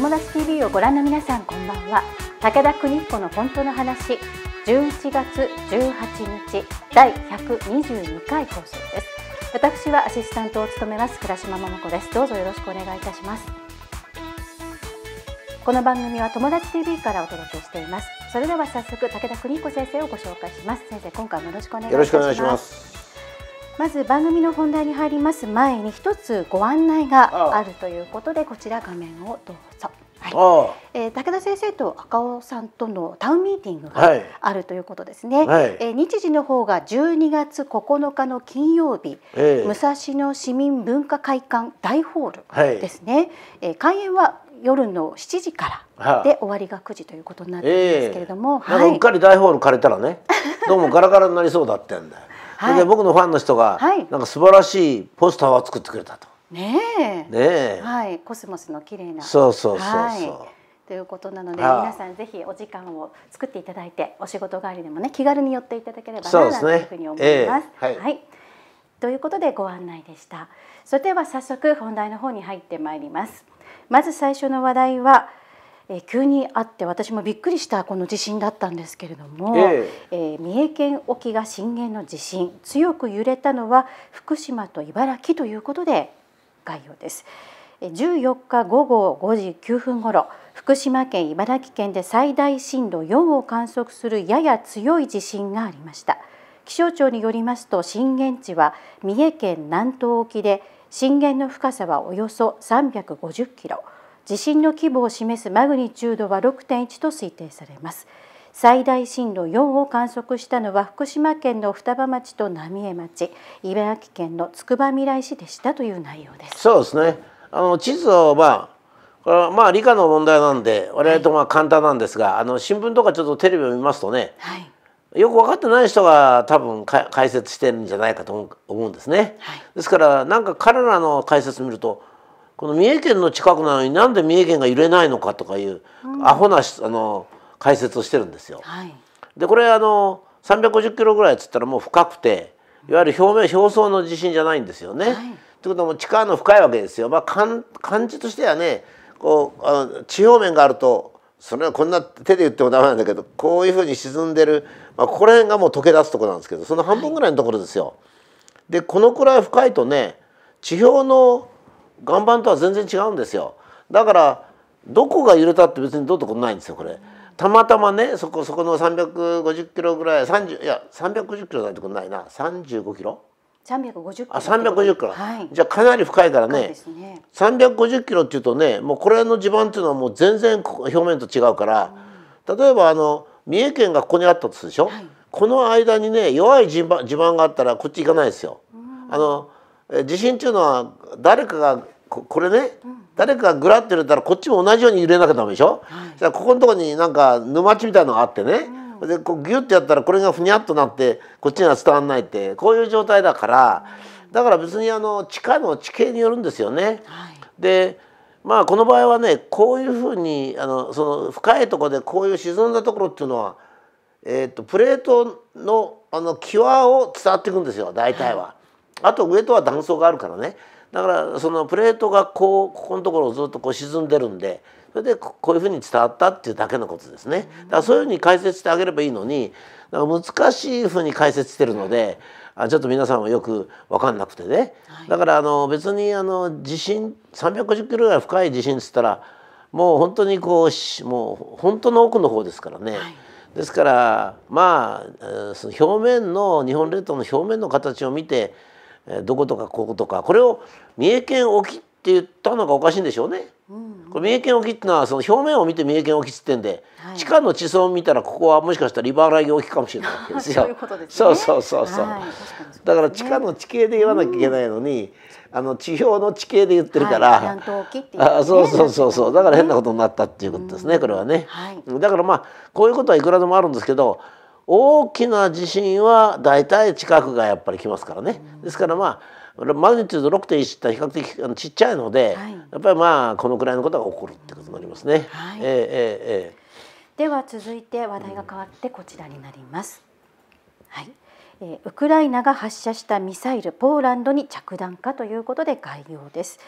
友達 TV をご覧の皆さんこんばんは武田邦彦の本当の話11月18日第122回放送です私はアシスタントを務めます倉島桃子ですどうぞよろしくお願いいたしますこの番組は友達 TV からお届けしていますそれでは早速武田邦彦先生をご紹介します先生今回もよろしくお願いしますまず番組の本題に入ります前に一つご案内があるということでこちら画面をどうぞ。はいえー、武田先生と赤尾さんとのタウンミーティングがあるということですね、はい、えー、日時の方が12月9日の金曜日、えー、武蔵野市民文化会館大ホールですね、はい、えー、開演は夜の7時からで終わりが9時ということになってるんですけれども、はえー、はい、うっかり大ホール借りたらねどうもガラガラになりそうだってんだよはい、で僕のファンの人が、はい、なんか素晴らしいポスターを作ってくれたと。ねえ。ねえ。はい、コスモスの綺麗な。そうそうそうそう。はいということなので皆さんぜひお時間を作っていただいてお仕事帰りでもね気軽に寄っていただければな、ね、というふうに思います。えーはい、はい、ということでご案内でした。それでは早速本題の方に入ってまいります。まず最初の話題はえ急にあって私もびっくりしたこの地震だったんですけれども、ええー、三重県沖が震源の地震強く揺れたのは福島と茨城ということで概要です。14日午後5時9分ごろ福島県茨城県で最大震度4を観測するやや強い地震がありました気象庁によりますと震源地は三重県南東沖で震源の深さはおよそ350キロ地震の規模を示すマグニチュードは6.1と推定されます最大震度4を観測したのは福島県の双葉町と浪江町茨城県のつくばみらい市でしたという内容ですそうですねあの地図をまあこれはまあ理科の問題なんで我々とまあ簡単なんですが、はい、あの新聞とかちょっとテレビを見ますとね、はい、よく分かってない人が多分解説してるんじゃないかと思うんですね。はい、ですからなんか彼らの解説見るとこの三重県の近くなのになんで三重県が揺れないのかとかいう、アホなあの解説をしてるんですよ。でこれあの350キロぐらいっつったらもう深くていわゆる表面表層の地震じゃないんですよね。ということはもう地下の深いわけですよ。まあ、感感じとしてはねこうあの地表面があるとそれはこんな手で言ってもダメなんだけどこういうふうに沈んでる、まあ、ここら辺がもう溶け出すとこなんですけどその半分ぐらいのところですよ。でこのくらい深いとね地表の岩盤とは全然違うんですよだからどこが揺れたって別にどうってことないんですよこれ。たまたまねそこそこの350キロぐらい30いや350キロなんてことないな35キロ350キロあ350キロ、はい、じゃあかなり深いからねね350キロっていうとねもうこれの地盤っていうのはもう全然表面と違うから、うん、例えばあの三重県がここにあったとするでしょ、はい、この間にね弱い地盤地盤があったらこっち行かないですよ。うん、あの地震っていうのは誰かがこれね、うん、誰かがグラッと揺れたらこっちも同じように揺れなきゃダメでしょ、はい、ここのとこになんか沼地みたいのがあってね、うん、でこうギュッてやったらこれがふにゃっとなってこっちには伝わんないってこういう状態だから、うん、だから別にあの地下の地形によるんですよね。はい、でまあこの場合はねこういうふうにあのその深いとこでこういう沈んだところっていうのは、えーと、とプレートのあの際を伝わっていくんですよ大体は。はいあと上とは断層があるからねだからそのプレートがこうここのところをずっとこう沈んでるんでそれでこういうふうに伝わったっていうだけのことですね。だからそういうふうに解説してあげればいいのに難しいふうに解説してるので、ちょっと皆さんはよく分かんなくてね、はい、だからあの別にあの地震350キロぐらい深い地震っつったらもう本当にこうもう本当の奥の方ですからね。はいですからまあその表面の日本列島の表面の形を見てどことかこことかこれを三重県沖って言ったのがおかしいんでしょうね。これ三重県沖ってのはその表面を見て三重県沖って言ってんで、はい、地下の地層を見たらここはもしかしたらリバーライ沖かもしれないわけですよ。そう、そうそうそう、はいだから地下の地形で言わなきゃいけないのに、うん、あの地表の地形で言ってるから、はい、ね、あそうそうそうそうだから変なことになったっていうことですね、うん、これはね、だからまあこういうことはいくらでもあるんですけど大きな地震は大体近くがやっぱり来ますからね。ですからまあマグニチュード6.1って比較的ちっちゃいので、はい、やっぱりまあこのくらいのことが起こるってことになりますね。はい、えー、えー、では続いて話題が変わってこちらになります。はい。えー、ウクライナが発射したミサイルポーランドに着弾かということで概要です。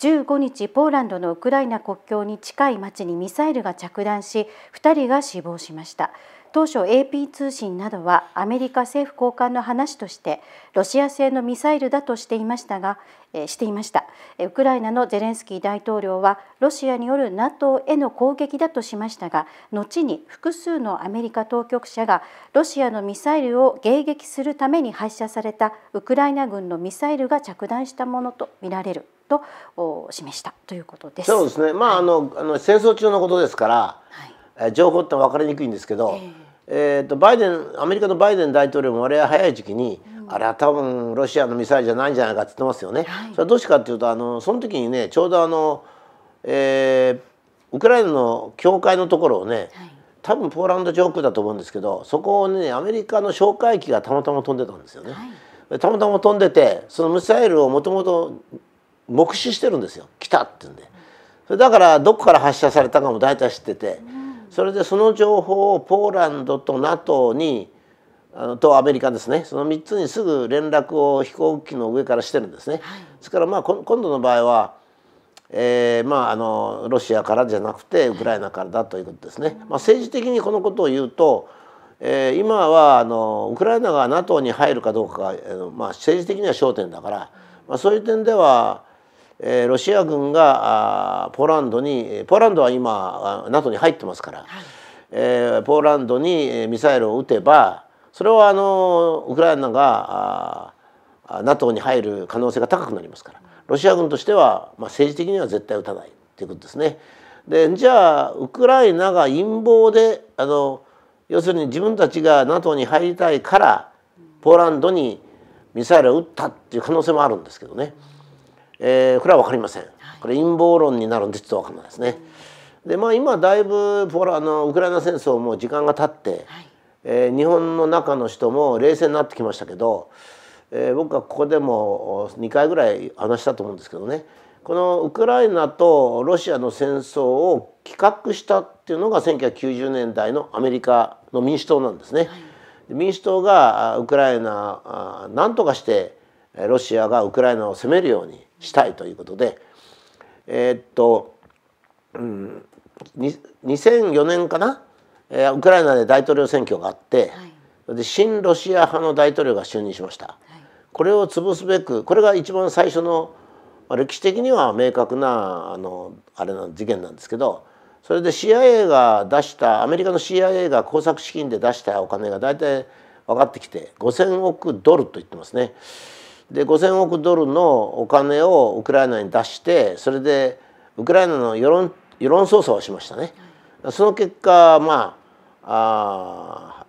15日ポーランドのウクライナ国境に近い町にミサイルが着弾し2人が死亡しました当初 AP 通信などはアメリカ政府高官の話としてロシア製のミサイルだとしていましたが、していましたウクライナのゼレンスキー大統領はロシアによる NATO への攻撃だとしましたが後に複数のアメリカ当局者がロシアのミサイルを迎撃するために発射されたウクライナ軍のミサイルが着弾したものとみられると示したということです。そうですね。まあ、はい、あのあの戦争中のことですから、はい、情報ってわかりにくいんですけど、えっ、ー、とバイデンアメリカのバイデン大統領も我々早い時期に、うん、あれは多分ロシアのミサイルじゃないんじゃないかって言ってますよね。はい、それはどうしてかっていうとあのその時にねちょうどあの、えー、ウクライナの境界のところをね、はい多分ポーランド上空だと思うんですけどそこをねアメリカの哨戒機がたまたま飛んでたんですよね。はい、たまたま飛んでてそのミサイルをもともと目視してるんですよ来たって言うんでそれだからどこから発射されたかも大体知っててそれでその情報をポーランドと NATO にあのとアメリカですねその3つにすぐ連絡を飛行機の上からしてるんですね。ですからまあ今度の場合はえー、まああのロシアからじゃなくてウクライナからだということですね。まあ、政治的にこのことを言うと、えー、今はあのウクライナが NATO に入るかどうかが、えーまあ、政治的には焦点だから、まあ、そういう点ではえロシア軍がポーランドにポーランドは今 NATO に入ってますから、はい、えポーランドにミサイルを撃てばそれはあのウクライナがあ NATO に入る可能性が高くなりますからロシア軍としては、まあ、政治的には絶対撃たないということですね。でじゃあウクライナが陰謀であの要するに自分たちが NATO に入りたいからポーランドにミサイルを撃ったっていう可能性もあるんですけどね。えー、これは分かりませんこれ陰謀論になるんでちょっと分かんないですね。でまあ今だいぶほらあのウクライナ戦争も時間が経って、はい、えー、日本の中の人も冷静になってきましたけど、えー、僕はここでも2回ぐらい話したと思うんですけどねこのウクライナとロシアの戦争を企画したっていうのが1990年代のアメリカの民主党なんですね。はい、民主党がウクライナなんとかしてロシアがウクライナを攻めるようにしたいということで、えー、っと、うん、2004年かな、えー、ウクライナで大統領選挙があって、はい、で新ロシア派の大統領が就任しました、はい、これを潰すべくこれが一番最初の、まあ、歴史的には明確なあのあれの事件なんですけどそれで CIA が出したアメリカの CIA が工作資金で出したお金が大体分かってきて5,000億ドルと言ってますね。で5,000億ドルのお金をウクライナに出してそれでウクライナの世論世論操作をしましたね。その結果、まあ、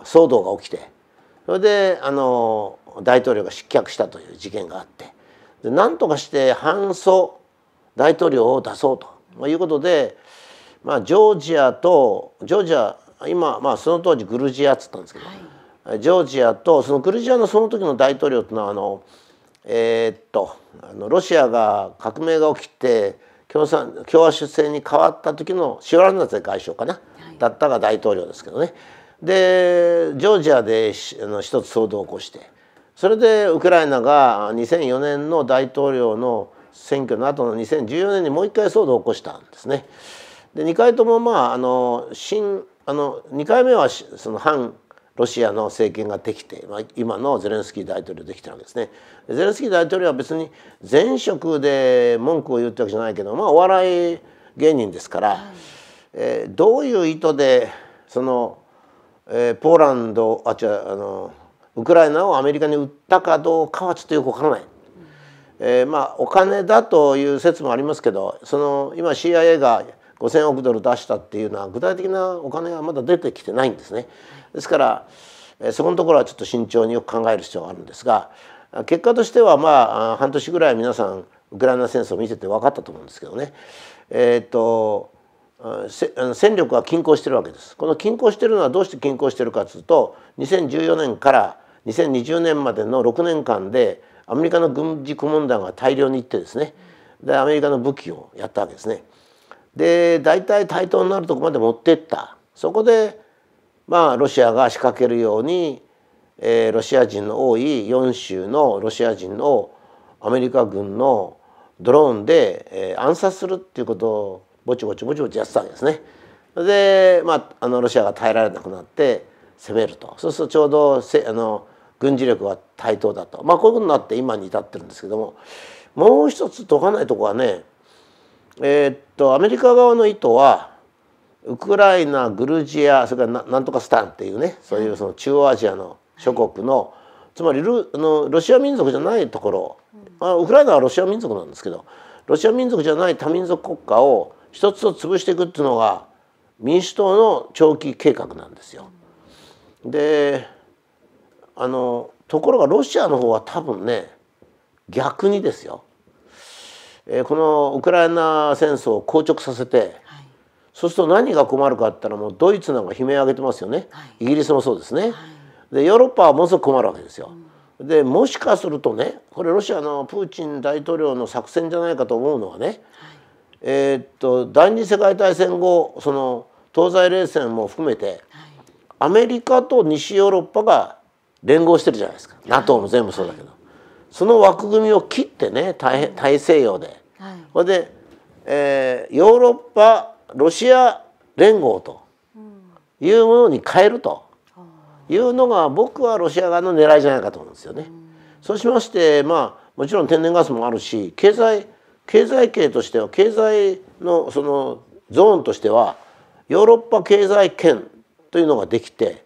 あ騒動が起きてそれであの大統領が失脚したという事件があってで何とかして反訴大統領を出そうということで、まあ、ジョージアとジョージア今、まあ、その当時グルジアっつったんですけど。はいジョージアとそのグルジアのその時の大統領というのはあの、えー、っとあのロシアが革命が起きて共産共和主制に変わった時のシュランナツェ外相かな、はい、だったが大統領ですけどねでジョージアであの一つ騒動を起こしてそれでウクライナが2004年の大統領の選挙の後の2014年にもう一回騒動を起こしたんですね。で2回ともまああの新あの2回目はその反ロシアの政権ができて、まあ、今のゼレンスキー大統領できたわけですね。ゼレンスキー大統領は別に前職で文句を言ったわけじゃないけど、まあ、お笑い芸人ですから、はい、えー、どういう意図でその、えー、ポーランドあ違うあのウクライナをアメリカに売ったかどうかはちょっとよくわからない。えー、まあお金だという説もありますけどその今 CIA が5,000億ドル出したっていうのは具体的なお金はまだ出てきてないんですね。ですからそこのところはちょっと慎重によく考える必要があるんですが結果としてはまあ半年ぐらい皆さんウクライナ戦争を見てて分かったと思うんですけどね、えーと、戦力は均衡してるわけです。この均衡してるのはどうして均衡してるかというと2014年から2020年までの6年間でアメリカの軍事顧問団が大量に行ってですねでアメリカの武器をやったわけですね。で大体対等になるとこまで持ってったそこでまあロシアが仕掛けるように、えー、ロシア人の多い4州のロシア人をアメリカ軍のドローンで、えー、暗殺するっていうことをぼちぼちぼちぼちやってたわけですね。で、まあ、あのロシアが耐えられなくなって攻めるとそうするとちょうどせあの軍事力は対等だと、まあ、こういうことになって今に至ってるんですけどももう一つ解かないとこはねえー、っとアメリカ側の意図はウクライナグルジアそれからなんとかスタンっていうねそういうその中央アジアの諸国の、つまりルあのロシア民族じゃないところ、あウクライナはロシア民族なんですけどロシア民族じゃない多民族国家を一つを潰していくっていうのが民主党の長期計画なんですよ。であのところがロシアの方は多分ね逆にですよえこのウクライナ戦争を硬直させて、はい、そうすると何が困るかって言ったらもうドイツなんか悲鳴を上げてますよね、はい、イギリスもそうですね、はい、でヨーロッパはものすごく困るわけですよ。うん、でもしかするとねこれロシアのプーチン大統領の作戦じゃないかと思うのはね、えー、っと第二次世界大戦後その東西冷戦も含めて、アメリカと西ヨーロッパが連合してるじゃないですか NATO も全部そうだけど。その枠組みを切ってね大大西洋で、はい、それで、えー、ヨーロッパロシア連合というものに変えるというのが僕はロシア側の狙いじゃないかと思うんですよね。うん、そうしましてまあもちろん天然ガスもあるし経済経済系としては経済のそのゾーンとしてはヨーロッパ経済圏というのができて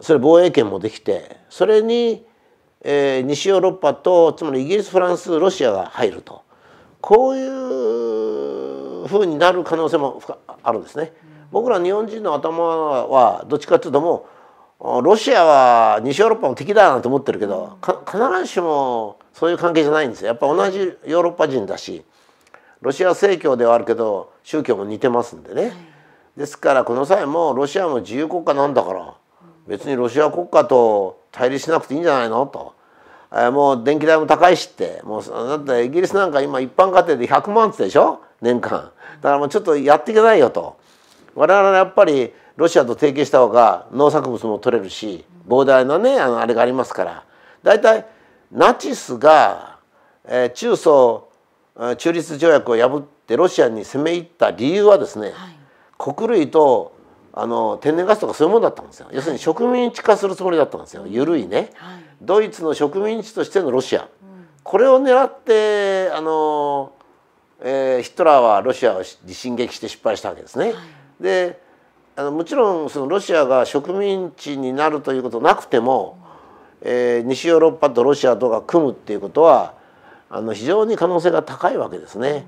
それ防衛圏もできてそれにえー、西ヨーロッパとつまりイギリスフランスロシアが入るとこういうふうになる可能性もあるんですね。僕ら日本人の頭はどっちかっていうともうロシアは西ヨーロッパの敵だなと思ってるけど必ずしもそういう関係じゃないんですよ。やっぱ同じヨーロッパ人だしロシア正教ではあるけど宗教も似てますんでね。ですからこの際もロシアも自由国家なんだから別にロシア国家と対立しなくていいんじゃないのともう電気代も高いしってもうだってイギリスなんか今一般家庭で100万ってでしょ年間だからもうちょっとやっていけないよと我々はやっぱりロシアと提携した方が農作物も取れるし膨大なねあのあれがありますから大体ナチスが、えー、中層中立条約を破ってロシアに攻め入った理由はですね、はい、国類とあの天然ガスとかそういうものだったんですよ要するに植民地化するつもりだったんですよ緩いね、はい、ドイツの植民地としてのロシア、これを狙ってあの、えー、ヒトラーはロシアを進撃して失敗したわけですね。はい、であのもちろんそのロシアが植民地になるということなくても、えー、西ヨーロッパとロシアとが組むっていうことはあの非常に可能性が高いわけですね。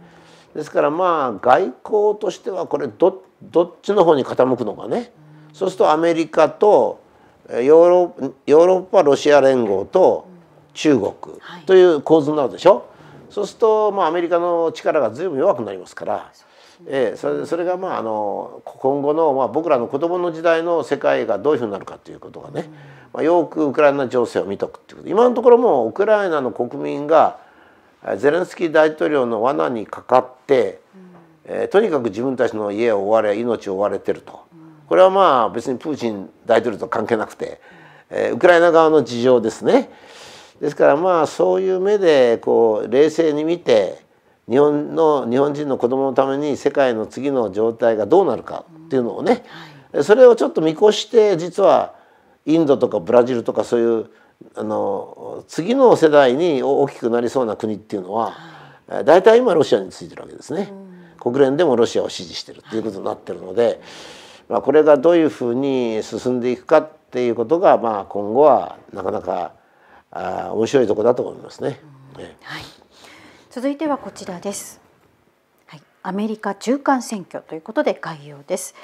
ですからまあ外交としてはこれどっちの方に傾くのかね。そうするとアメリカとヨーロヨーロッパロシア連合と中国という構図になるでしょ、そうすると、まあ、アメリカの力が随分弱くなりますから。ええ、それそれがまああの今後の、まあ、僕らの子供の時代の世界がどういうふうになるかということがね、まあ、よくウクライナ情勢を見とくっていうこと今のところもウクライナの国民がゼレンスキー大統領の罠にかかって、えー、とにかく自分たちの家を追われ命を追われてると、うこれはまあ別にプーチン大統領と関係なくて、えー、ウクライナ側の事情ですね。ですからまあそういう目でこう冷静に見て日本の日本人の子供のために世界の次の状態がどうなるかっていうのをね、それをちょっと見越して実はインドとかブラジルとかそういうあの次の世代に大きくなりそうな国っていうのは、はい、大体今ロシアについてるわけですね、国連でもロシアを支持してるっていうことになってるので。まあ、これがどういうふうに進んでいくかっていうことが、まあ、今後はなかなかあ面白いところだと思いますねはい、続いてはこちらです。はい、アメリカ中間選挙ということで概要です。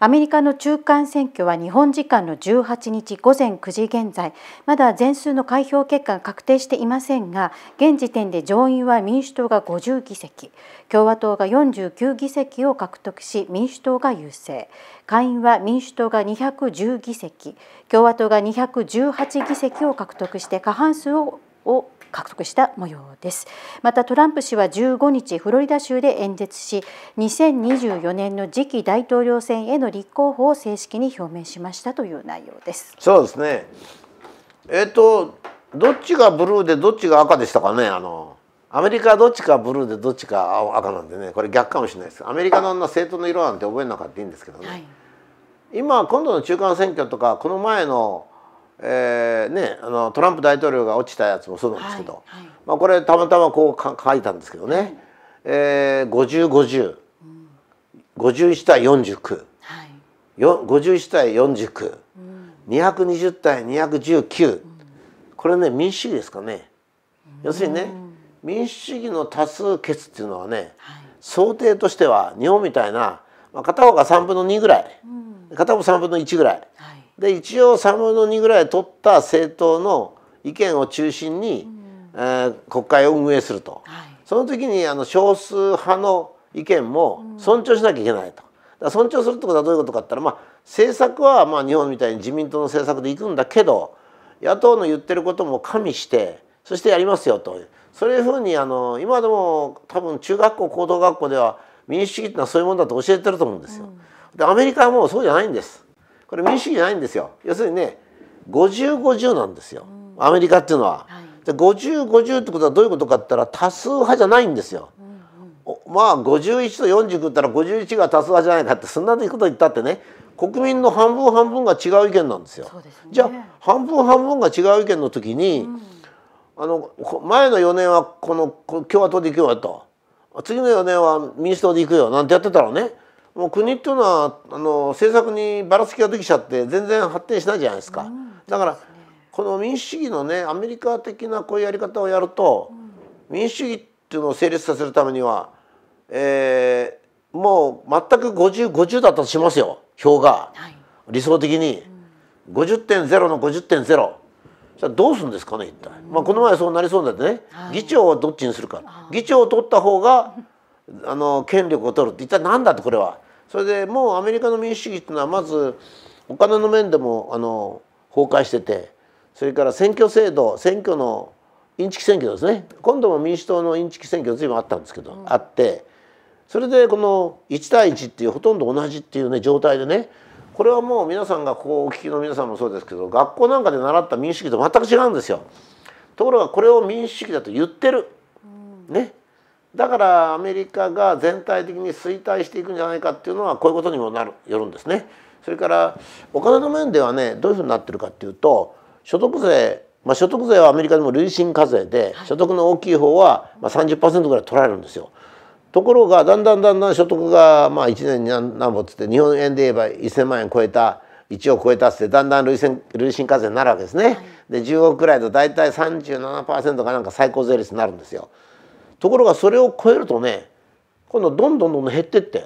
アメリカの中間選挙は日本時間の18日午前9時現在まだ全数の開票結果が確定していませんが現時点で上院は民主党が50議席共和党が49議席を獲得し民主党が優勢下院は民主党が210議席共和党が218議席を獲得して過半数を獲得した模様ですまたトランプ氏は15日フロリダ州で演説し2024年の次期大統領選への立候補を正式に表明しましたという内容ですそうですねえっ、ー、とどっちがブルーでどっちが赤でしたかねあのアメリカはどっちかブルーでどっちか赤なんでねこれ逆かもしれないですアメリカのあんな政党の色なんて覚えなかったいいんですけどね、はい、今今度の中間選挙とかこの前のえーね、あのトランプ大統領が落ちたやつもそうなんですけど、はいはい、まあ、これたまたまこうか書いたんですけどね、はえー、5050、うん、51対49、はい、51対49、うん、220対219、うん、これね民主主義ですかね、うん、要するにね民主主義の多数決っていうのはね、はい、想定としては日本みたいな、まあ、片方が3分の2ぐらい、うん、片方3分の1ぐらいで一応3分の2ぐらい取った政党の意見を中心に、うん、えー、国会を運営すると、はい、その時にあの少数派の意見も尊重しなきゃいけないと。尊重するってことはどういうことかって言ったら、まあ、政策はまあ日本みたいに自民党の政策でいくんだけど野党の言ってることも加味してそしてやりますよとそういうふうにあの今でも多分中学校高等学校では民主主義ってのはそういうもんだと教えてると思うんですよ。でアメリカはもうそうじゃないんです。これ民主主義じゃないんですよ要するにね5050なんですよ、アメリカっていうのは。はい、5050 50ってことはどういうことかって言ったら多数派じゃないんですよ。うんうん、まあ51と40食ったら51が多数派じゃないかってそんなこと言ったってね国民の半分半分が違う意見なんですよ。すね、じゃあ半分半分が違う意見の時に、うん、あの前の4年はこの共和党で行くよと次の4年は民主党で行くよなんてやってたらねもう国っていうのはあの政策にばらつきができちゃって全然発展しないじゃないですか。うん、だからこの民主主義のねアメリカ的なこういうやり方をやると、うん、民主主義っていうのを成立させるためには、えー、もう全く 50, 50だったとしますよ票が、はい、理想的に、うん、50.0の50.0。じゃあどうするんですかね一体、まあ、この前そうなりそうなんでね、はい、議長はどっちにするか議長を取った方があの権力を取るって一体何だってこれは。それでもうアメリカの民主主義っていうのはまずお金の面でもあの崩壊しててそれから選挙制度選挙のインチキ選挙ですね今度も民主党のインチキ選挙随分あったんですけど、うん、あってそれでこの1対1っていうほとんど同じっていうね状態でねこれはもう皆さんがここお聞きの皆さんもそうですけど学校なんかで習った民主主義と全く違うんですよ。ところがこれを民主主義だと言ってる。ね、だからアメリカが全体的に衰退していくんじゃないかっていうのはこういうことにもなるよるんですね。それからお金の面ではねどういうふうになってるかっていうと所得税まあ、所得税はアメリカでも累進課税で、所得の大きい方はまあ30%ぐらい取られるんですよ。ところがだんだんだんだん所得がまあ1年に何ぼっつって日本円で言えば1,000万円超えた1億超えたっつってだんだん累進累進課税になるわけですね。で10億くらいと大体37%かなんか最高税率になるんですよ。ところがそれを超えるとね今度どんどんどんどん減ってって、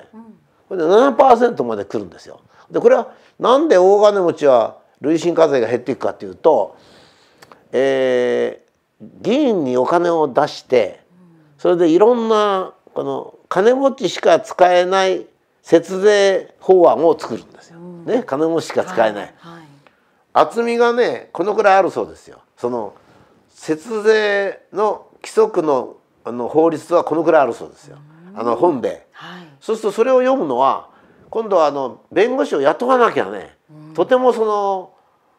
これで7%まで来るんですよ。でこれはなんで大金持ちは累進課税が減っていくかというと、えー、議員にお金を出してそれでいろんなこの金持ちしか使えない節税法案を作るんですよ。ね、金持ちしか使えない、はいはい、厚みがねこのくらいあるそうですよ。その節税の規則のあの法律はこのくらいあるそうですよあの本で、はい、そうするとそれを読むのは今度はあの弁護士を雇わなきゃねとてもその、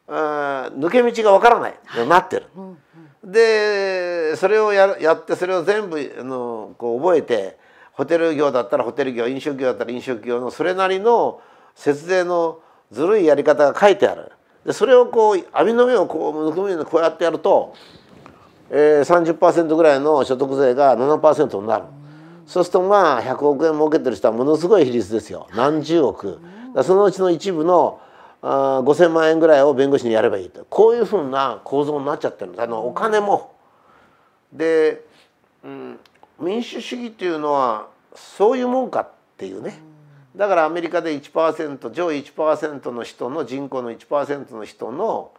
えー、抜け道がわからない、はい、なってる。うんでそれをややってそれを全部あのこう覚えてホテル業だったらホテル業飲食業だったら飲食業のそれなりの節税のずるいやり方が書いてある。でそれをこう網の目をこうむくむようにこうやってやるとえー、30%ぐらいの所得税が7%になる。そうするとまあ100億円儲けてる人はものすごい比率ですよ何十億そのうちの一部のあ5,000万円ぐらいを弁護士にやればいいとこういうふうな構造になっちゃってるんですあのお金も。で、うん、民主主義っていうのはそういうもんかっていうねだからアメリカで1%上位1%の人の人口の1%の人の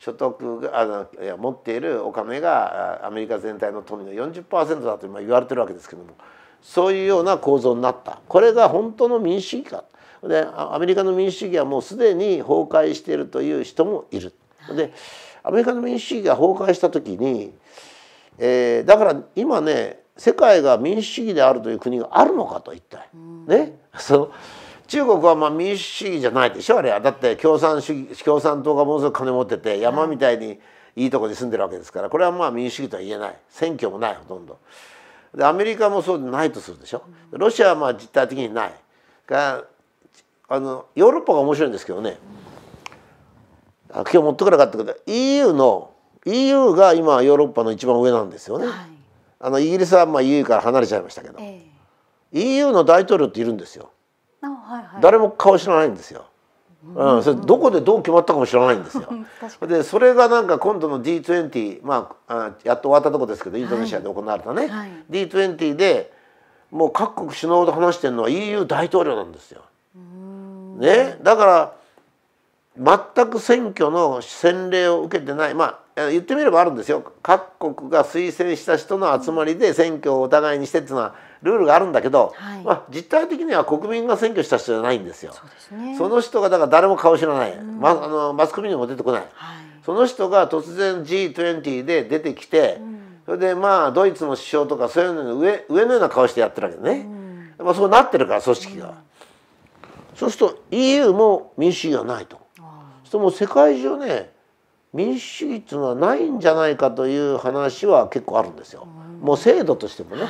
所得があのいや持っているお金がアメリカ全体の富の40%だと今言われてるわけですけどもそういうような構造になったこれが本当の民主主義かでアメリカの民主主義はもうすでに崩壊しているという人もいる。でアメリカの民主主義が崩壊した時に、えー、だから今ね世界が民主主義であるという国があるのかと一体、ね、その中国はまあ民主主義じゃないでしょあれはだって共産主義共産党がものすごく金持ってて山みたいにいいとこに住んでるわけですからこれはまあ民主主義とは言えない選挙もないほとんどでアメリカもそうでないとするでしょロシアはまあ実体的にないがあのヨーロッパが面白いんですけどね今日持ってこなかったけど EU の EU が今ヨーロッパの一番上なんですよね、はい、あのイギリスはまあ EU から離れちゃいましたけど、えー、EU の大統領っているんですよ誰も顔知らないんですよ。うん、それどこでどう決まったかも知らないんですよ。でそれがなんか今度の D20、まあ、あやっと終わったとこですけどインドネシアで行われたね、はい、D20 でもう各国首脳と話してるのは EU 大統領なんですよ。ね、だから全く選挙の洗礼を受けてないまあ言ってみればあるんですよ各国が推薦した人の集まりで選挙をお互いにしてっていうのはルールがあるんだけど、はい、まあ、実態的には国民が選挙した人じゃないんですよ。そ、ね、の人がだから誰も顔知らない、まあのマスコミにも出てこない、はい、その人が突然 G20 で出てきて、うん、それでまあドイツの首相とかそういうのの上上のような顔してやってるわけね、うん、まあ、そうなってるから組織が、うん、そうすると EU も民主主義はないと。そうもう世界中ね民主主義っていうのはないんじゃないかという話は結構あるんですよ。もう制度としてもね、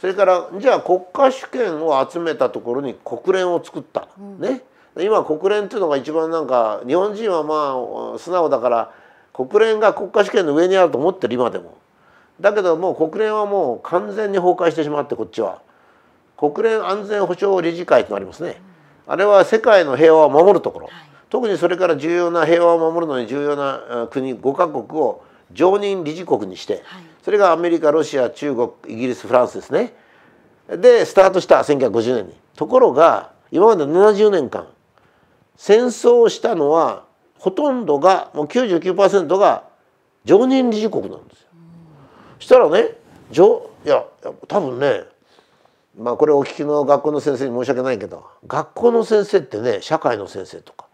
それからじゃあ国家主権を集めたところに国連を作った、ね今国連っていうのが一番なんか日本人はまあ素直だから国連が国家主権の上にあると思ってる今でもだけどもう国連はもう完全に崩壊してしまってこっちは国連安全保障理事会ってありますね、あれは世界の平和を守るところ、はい特にそれから重要な平和を守るのに重要な国5カ国を常任理事国にして、はい、それがアメリカロシア中国イギリスフランスですねでスタートした1950年にところが今まで70年間戦争をしたのはほとんどがもう99%が常任理事国なんですよ。そしたらねいや多分ねまあこれお聞きの学校の先生に申し訳ないけど学校の先生ってね社会の先生とか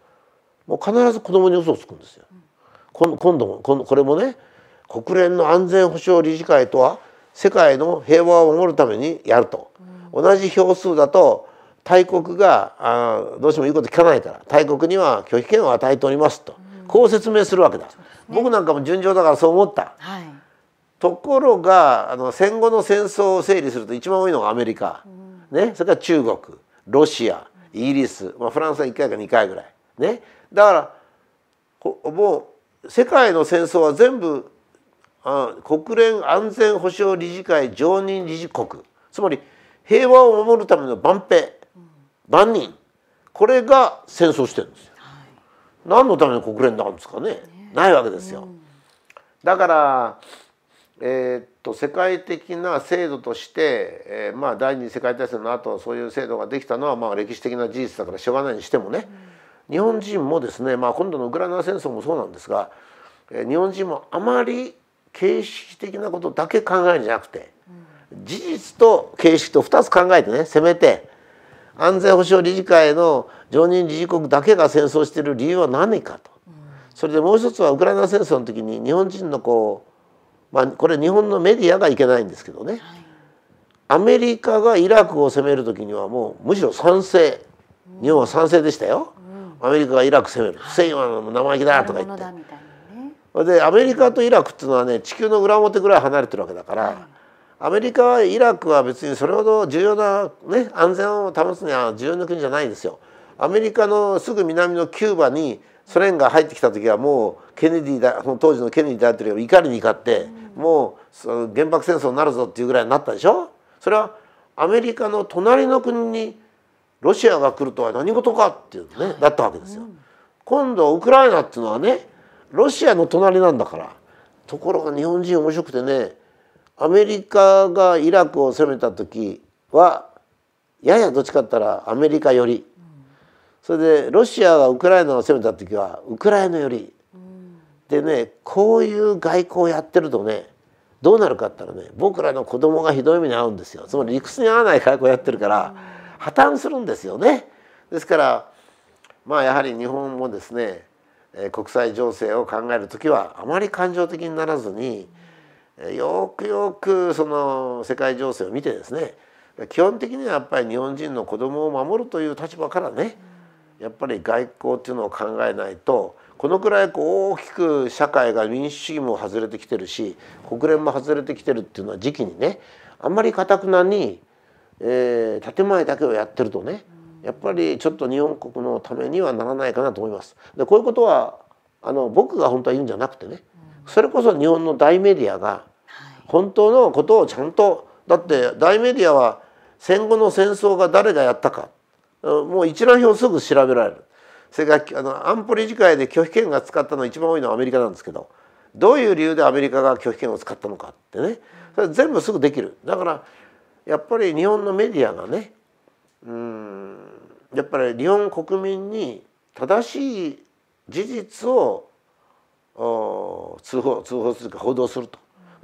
もう必ず子供に嘘をつくんですよ。今度もこれもね国連の安全保障理事会とは世界の平和を守るためにやると。同じ票数だと大国があどうしても言うこと聞かないから大国には拒否権を与えておりますと、こう説明するわけだ、ね、僕なんかも順調だからそう思った、はい、ところがあの戦後の戦争を整理すると一番多いのがアメリカ、うん、ね、それから中国ロシアイギリス、まあ、フランスは1回か2回ぐらい、ね、だからもう世界の戦争は全部あ国連安全保障理事会常任理事国つまり平和を守るための万兵万人これが戦争してるんですよ。はい、何のための国連なんですかね、ね、ないわけですよ。うん、だからえー、っと世界的な制度として、えー、まあ第二次世界大戦の後そういう制度ができたのはまあ歴史的な事実だからしょうがないにしてもね、うん日本人もですね、まあ、今度のウクライナ戦争もそうなんですが日本人もあまり形式的なことだけ考えるんじゃなくて事実と形式と2つ考えてねせめて安全保障理事会の常任理事国だけが戦争している理由は何かと。それでもう一つはウクライナ戦争の時に日本人のこう、まあ、これ日本のメディアがいけないんですけどね、アメリカがイラクを攻める時にはもうむしろ賛成日本は賛成でしたよ。アメリカがイラク攻める、フセインは生意気だとか言ってそれ、でアメリカとイラクっていうのはね地球の裏表ぐらい離れてるわけだから、はい、アメリカはイラクは別にそれほど重要な、ね、安全を保つには重要な国じゃないんですよ。アメリカのすぐ南のキューバにソ連が入ってきた時はもうケネディだその当時のケネディ大統領怒りに怒って、うん、もう原爆戦争になるぞっていうぐらいになったでしょそれはアメリカの隣の国にロシアが来るとは何事かっていうね、だったわけですよ。今度ウクライナっていうのはねロシアの隣なんだからところが日本人面白くてねアメリカがイラクを攻めた時はややどっちかったらアメリカより、それでロシアがウクライナを攻めた時はウクライナより、でねこういう外交をやってるとねどうなるかったらね僕らの子供がひどい目に遭うんですよつまり理屈に合わない外交をやってるから。破綻するんですよね。ですからまあやはり日本もですね国際情勢を考える時はあまり感情的にならずによくよくその世界情勢を見てですね基本的にはやっぱり日本人の子供を守るという立場からねやっぱり外交っていうのを考えないとこのくらいこう大きく社会が民主主義も外れてきてるし国連も外れてきてるっていうのは時期にねあんまりかたくなにえー、建前だけをやってるとねやっぱりちょっと日本国のためにはならないかなと思います。でこういうことはあの僕が本当は言うんじゃなくてねそれこそ日本の大メディアが本当のことをちゃんとだって大メディアは戦後の戦争が誰がやったかもう一覧表すぐ調べられるそれからあの安保理事会で拒否権が使ったの一番多いのはアメリカなんですけどどういう理由でアメリカが拒否権を使ったのかってねそれ全部すぐできるだからやっぱり日本のメディアがねうんやっぱり日本国民に正しい事実を通報通報するか報道すると、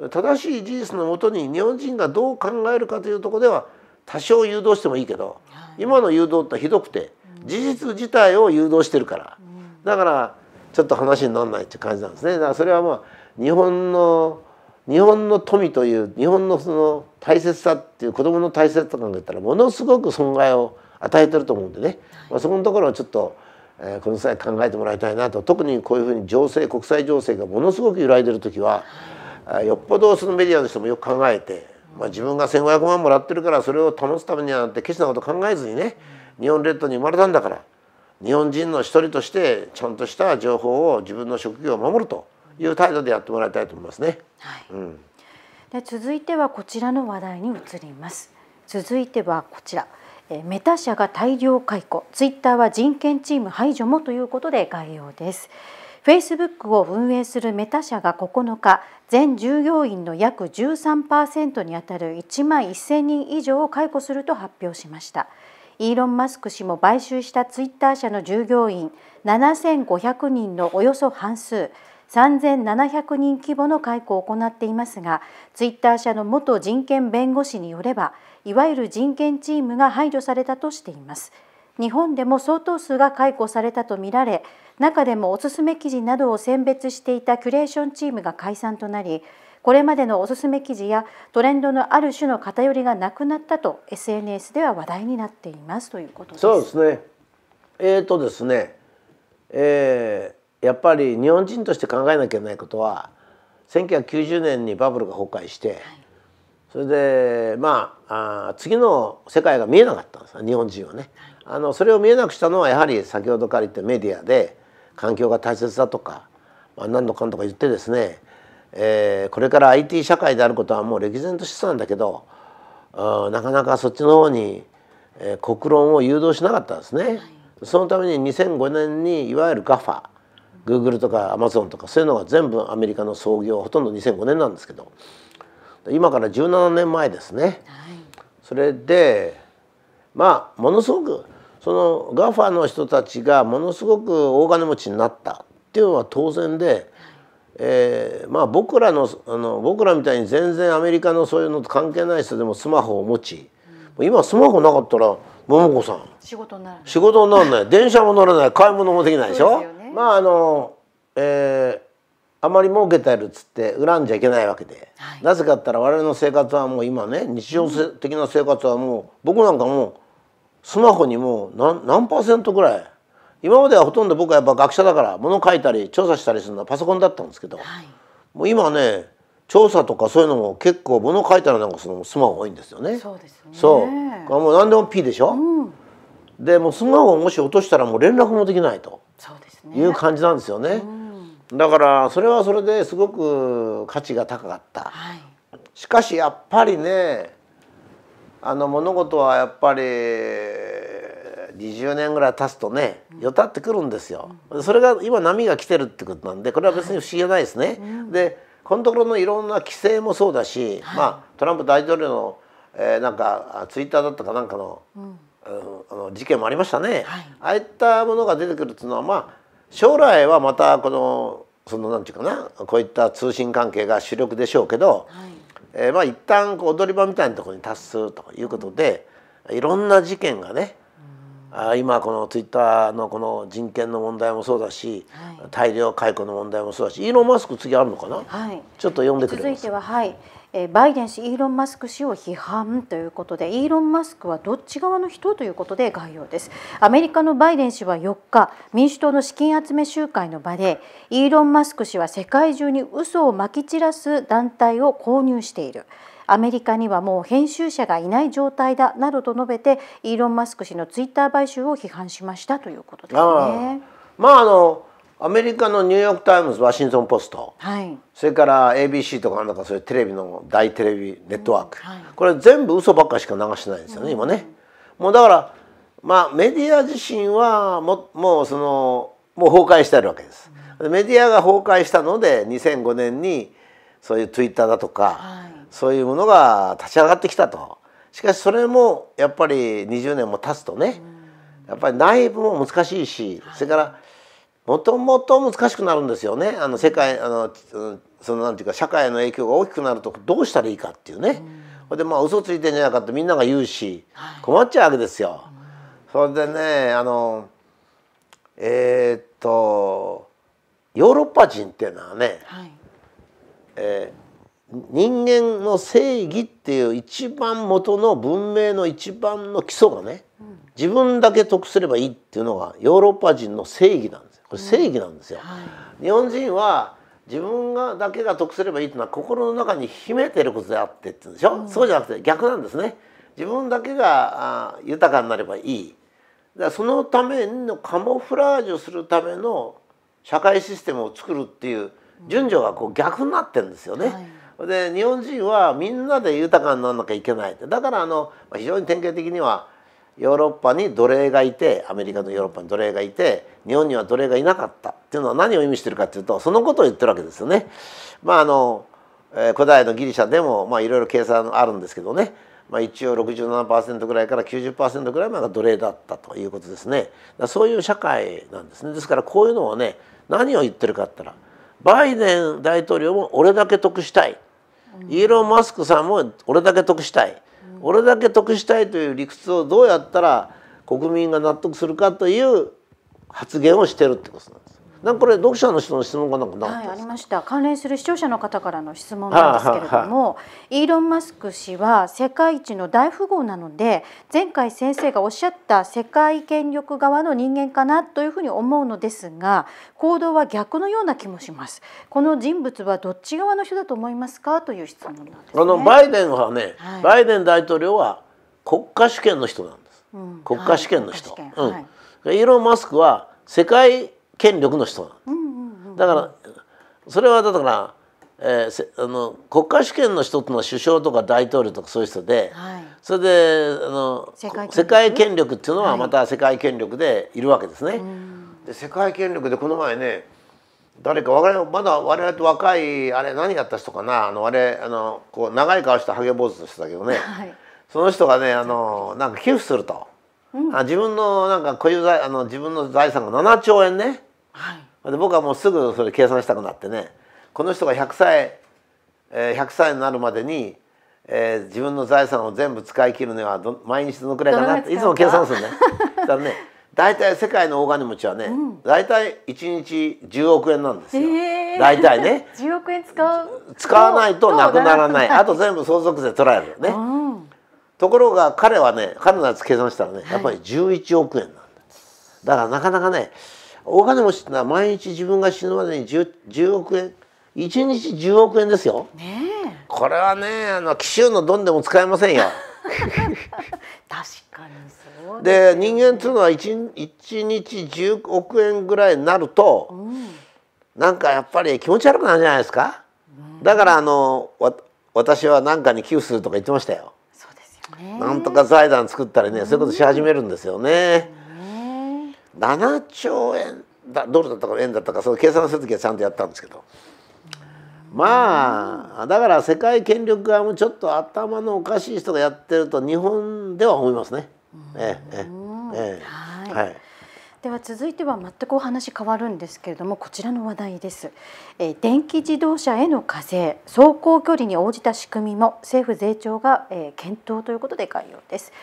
正しい事実のもとに日本人がどう考えるかというとこでは多少誘導してもいいけど、今の誘導ってひどくて、事実自体を誘導してるから、だからちょっと話にならないっていう感じなんですね。だからそれはまあ日本の日本の富という日本のその大切さっていう子どもの大切さ考えたらものすごく損害を与えてると思うんでね、まあ、そこのところをちょっと、えー、この際考えてもらいたいなと特にこういうふうに情勢国際情勢がものすごく揺らいでる時は、はい、よっぽどそのメディアの人もよく考えて、まあ、自分が1,500万もらってるからそれを保つためにはなんてケチなこと考えずにね日本列島に生まれたんだから日本人の一人としてちゃんとした情報を自分の職業を守ると。いう態度でやってもらいたいと思いますね。はい、うん、で続いてはこちらの話題に移ります。続いてはこちら。メタ社が大量解雇、ツイッターは人権チーム排除もということで概要です。フェイスブックを運営するメタ社が9日全従業員の約13%にあたる1万1000人以上を解雇すると発表しましたイーロン・マスク氏も買収したツイッター社の従業員7500人のおよそ半数3700人規模の解雇を行っていますがツイッター社の元人権弁護士によればいわゆる人権チームが排除されたとしています日本でも相当数が解雇されたとみられ中でもおすすめ記事などを選別していたキュレーションチームが解散となりこれまでのおすすめ記事やトレンドのある種の偏りがなくなったと SNS では話題になっていますということです。そうですね。えっ、ー、とですね、えやっぱり日本人として考えなきゃいけないことは1990年にバブルが崩壊して、はい、それでまああ次の世界が見えなかったんです日本人はね。あのそれを見えなくしたのはやはり先ほどから言ってメディアで環境が大切だとか、まあ、何度かんとか言ってですね、えー、これから IT 社会であることはもう歴然としてたんだけどあなかなかそっちの方に、えー、国論を誘導しなかったんですね。はい、そのために2005年にいわゆる GAFA グーグルとかアマゾンとかそういうのが全部アメリカの創業ほとんど2005年なんですけど今から17年前ですね、はい、それでまあものすごくその GAFA の人たちがものすごく大金持ちになったっていうのは当然で、はい、えー、まあ、僕らのあの僕らみたいに全然アメリカのそういうのと関係ない人でもスマホを持ち、うん、今スマホなかったら桃子さん仕事にならない仕事にならない電車も乗らない買い物もできないでしょ。まああの、えー、あまり儲けてるっつって恨んじゃいけないわけで、はい、なぜかったら我々の生活はもう今ね日常的な生活はもう、うん、僕なんかもうスマホにもう何何パーセントぐらい今まではほとんど僕はやっぱ学者だから物書いたり調査したりするのはパソコンだったんですけど、はい、もう今ね調査とかそういうのも結構物書いたらなんかそのスマホ多いんですよね。そうですね。そう。もう何でも P でしょ。うん、でもスマホをもし落としたらもう連絡もできないと。そういう感じなんですよね。だからそれはそれですごく価値が高かった。はい、しかしやっぱりねあの物事はやっぱり20年ぐらい経つとねよたってくるんですよ。それが今波が来てるってことなんでこれは別に不思議じゃないですね。はいうん、でこのところのいろんな規制もそうだし、はい、まあトランプ大統領の、えー、なんかツイッターだったかなんかの、うん、うん、あの事件もありましたね。ああいったものが出てくるっていうのはまあ将来はまたこのそのなんていうかなこういった通信関係が主力でしょうけど、はい、えー、まあ一旦踊り場みたいなところに達するということでいろんな事件がねあ今このツイッターのこの人権の問題もそうだし、はい、大量解雇の問題もそうだしイーロン・マスク次あるのかな、はい、ちょっと読んでくれ続いてははいバイデン氏イーロン・マスク氏を批判ということでイーロン・マスクはどっち側の人ということで概要ですアメリカのバイデン氏は4日民主党の資金集め集会の場でイーロン・マスク氏は世界中に嘘をまき散らす団体を購入しているアメリカにはもう編集者がいない状態だなどと述べてイーロン・マスク氏のツイッター買収を批判しましたということですね。あまああのアメリカのニューヨーク・タイムズワシントン・ポスト、はい、それから ABC とかなんだかそういうテレビの大テレビネットワーク、うんはい、これ全部嘘ばっかしか流してないんですよね、うん、今ね。もうだからまあメディア自身はももうそのもう崩壊してあるわけです。うん、メディアが崩壊したので2005年にそういうツイッターだとか、はい、そういうものが立ち上がってきたと。しかしそれもやっぱり20年も経つとね、やっぱり内部も難しいし、それからもともと難しくなるんですよねあの世界あのそのなんていうか社会の影響が大きくなるとどうしたらいいかっていうね、うん、でまあ嘘ついてんじゃないかってみんなが言うし、困っちゃうわけですよ。それでねあのえー、っとヨーロッパ人っていうのはね、はい、えー、人間の正義っていう一番元の文明の一番の基礎がね、うん、自分だけ得すればいいっていうのがヨーロッパ人の正義なんです。これ正義なんですよ、はい、日本人は自分がだけが得すればいいというのは心の中に秘めてることであってってうんでしょ、うん、そうじゃなくて逆なんですね自分だけがあ豊かになればいいだそのためのカモフラージュするための社会システムを作るっていう順序がこう逆になってるんですよね。はい、で日本人はみんなで豊かにならなきゃいけないだからあの非常に典型的にはヨーロッパに奴隷がいてアメリカのヨーロッパに奴隷がいて日本には奴隷がいなかったっていうのは何を意味してるかっていうとそのことを言ってるわけですよね。まああの古代のギリシャでもまあいろいろ計算あるんですけどね、まあ、一応67%ぐらいから90%ぐらいまでが奴隷だったということですねそういう社会なんですねですからこういうのをね何を言ってるかって言ったらバイデン大統領も俺だけ得したいイーロン・マスクさんも俺だけ得したい俺だけ得したいという理屈をどうやったら国民が納得するかという発言をしてるってことなんです。なんかこれ読者の人の質問がなんかなか、はい、ありました関連する視聴者の方からの質問なんですけれども、はあ、イーロン・マスク氏は世界一の大富豪なので前回先生がおっしゃった世界権力側の人間かなというふうに思うのですが行動は逆のような気もしますこの人物はどっち側の人だと思いますかという質問なんです、ね、あのバイデンはね、はい、バイデン大統領は国家主権の人なんです、うん、国家主権の人、はい、うん、イーロン・マスクは世界権力の人な、んだからそれはだから、えー、あの国家主権の人ってのは首相とか大統領とかそういう人で、はい、それであの世界権力っていうのはまた世界権力でいるわけですね。はい、で世界権力でこの前ね誰か我々まだ我々と若いあれ何やった人かなあのあれあのこう長い顔したハゲ坊主してたけどね、はい、その人がねあのなんか寄付すると、うん、あ自分のなんか固有財あの自分の財産が7兆円ね、はい、で僕はもうすぐそれ計算したくなってねこの人が100歳、えー、100歳になるまでに、えー、自分の財産を全部使い切るにはど毎日どのくらいかなっていつも計算するね。だからね大体世界の大金持ちはね、うん、大体1日10億円なんですよ、えー、大体ね1 億円使う使わないとなくならないあと全部相続税取られるよね、うん、ところが彼はね彼のやつ計算したらねやっぱり11億円なんだ、はい、だからなかなかね大金持ちってのは毎日自分が死ぬまでに 10, 10億円1日10億円ですよ。ねこれはねあの奇襲のどんでも使えませんよ。確かにそうで、ねで、人間っていうのは 1, 1日10億円ぐらいになると、うん、なんかやっぱり気持ち悪くなるじゃないですか。うん、だからあのわ私は何かに寄付するとか言ってましたよ。そうですよね。なんとか財団作ったりね、そういうことし始めるんですよね。うん7兆円だドルだったか円だったかその計算する時はちゃんとやったんですけどまあだから世界権力側もちょっと頭のおかしい人がやってると日本では思いますね。はい、では続いては全くお話変わるんですけれどもこちらの話題です、えー、電気自動車への課税走行距離に応じた仕組みも政府税調が、えー、検討ということで概要です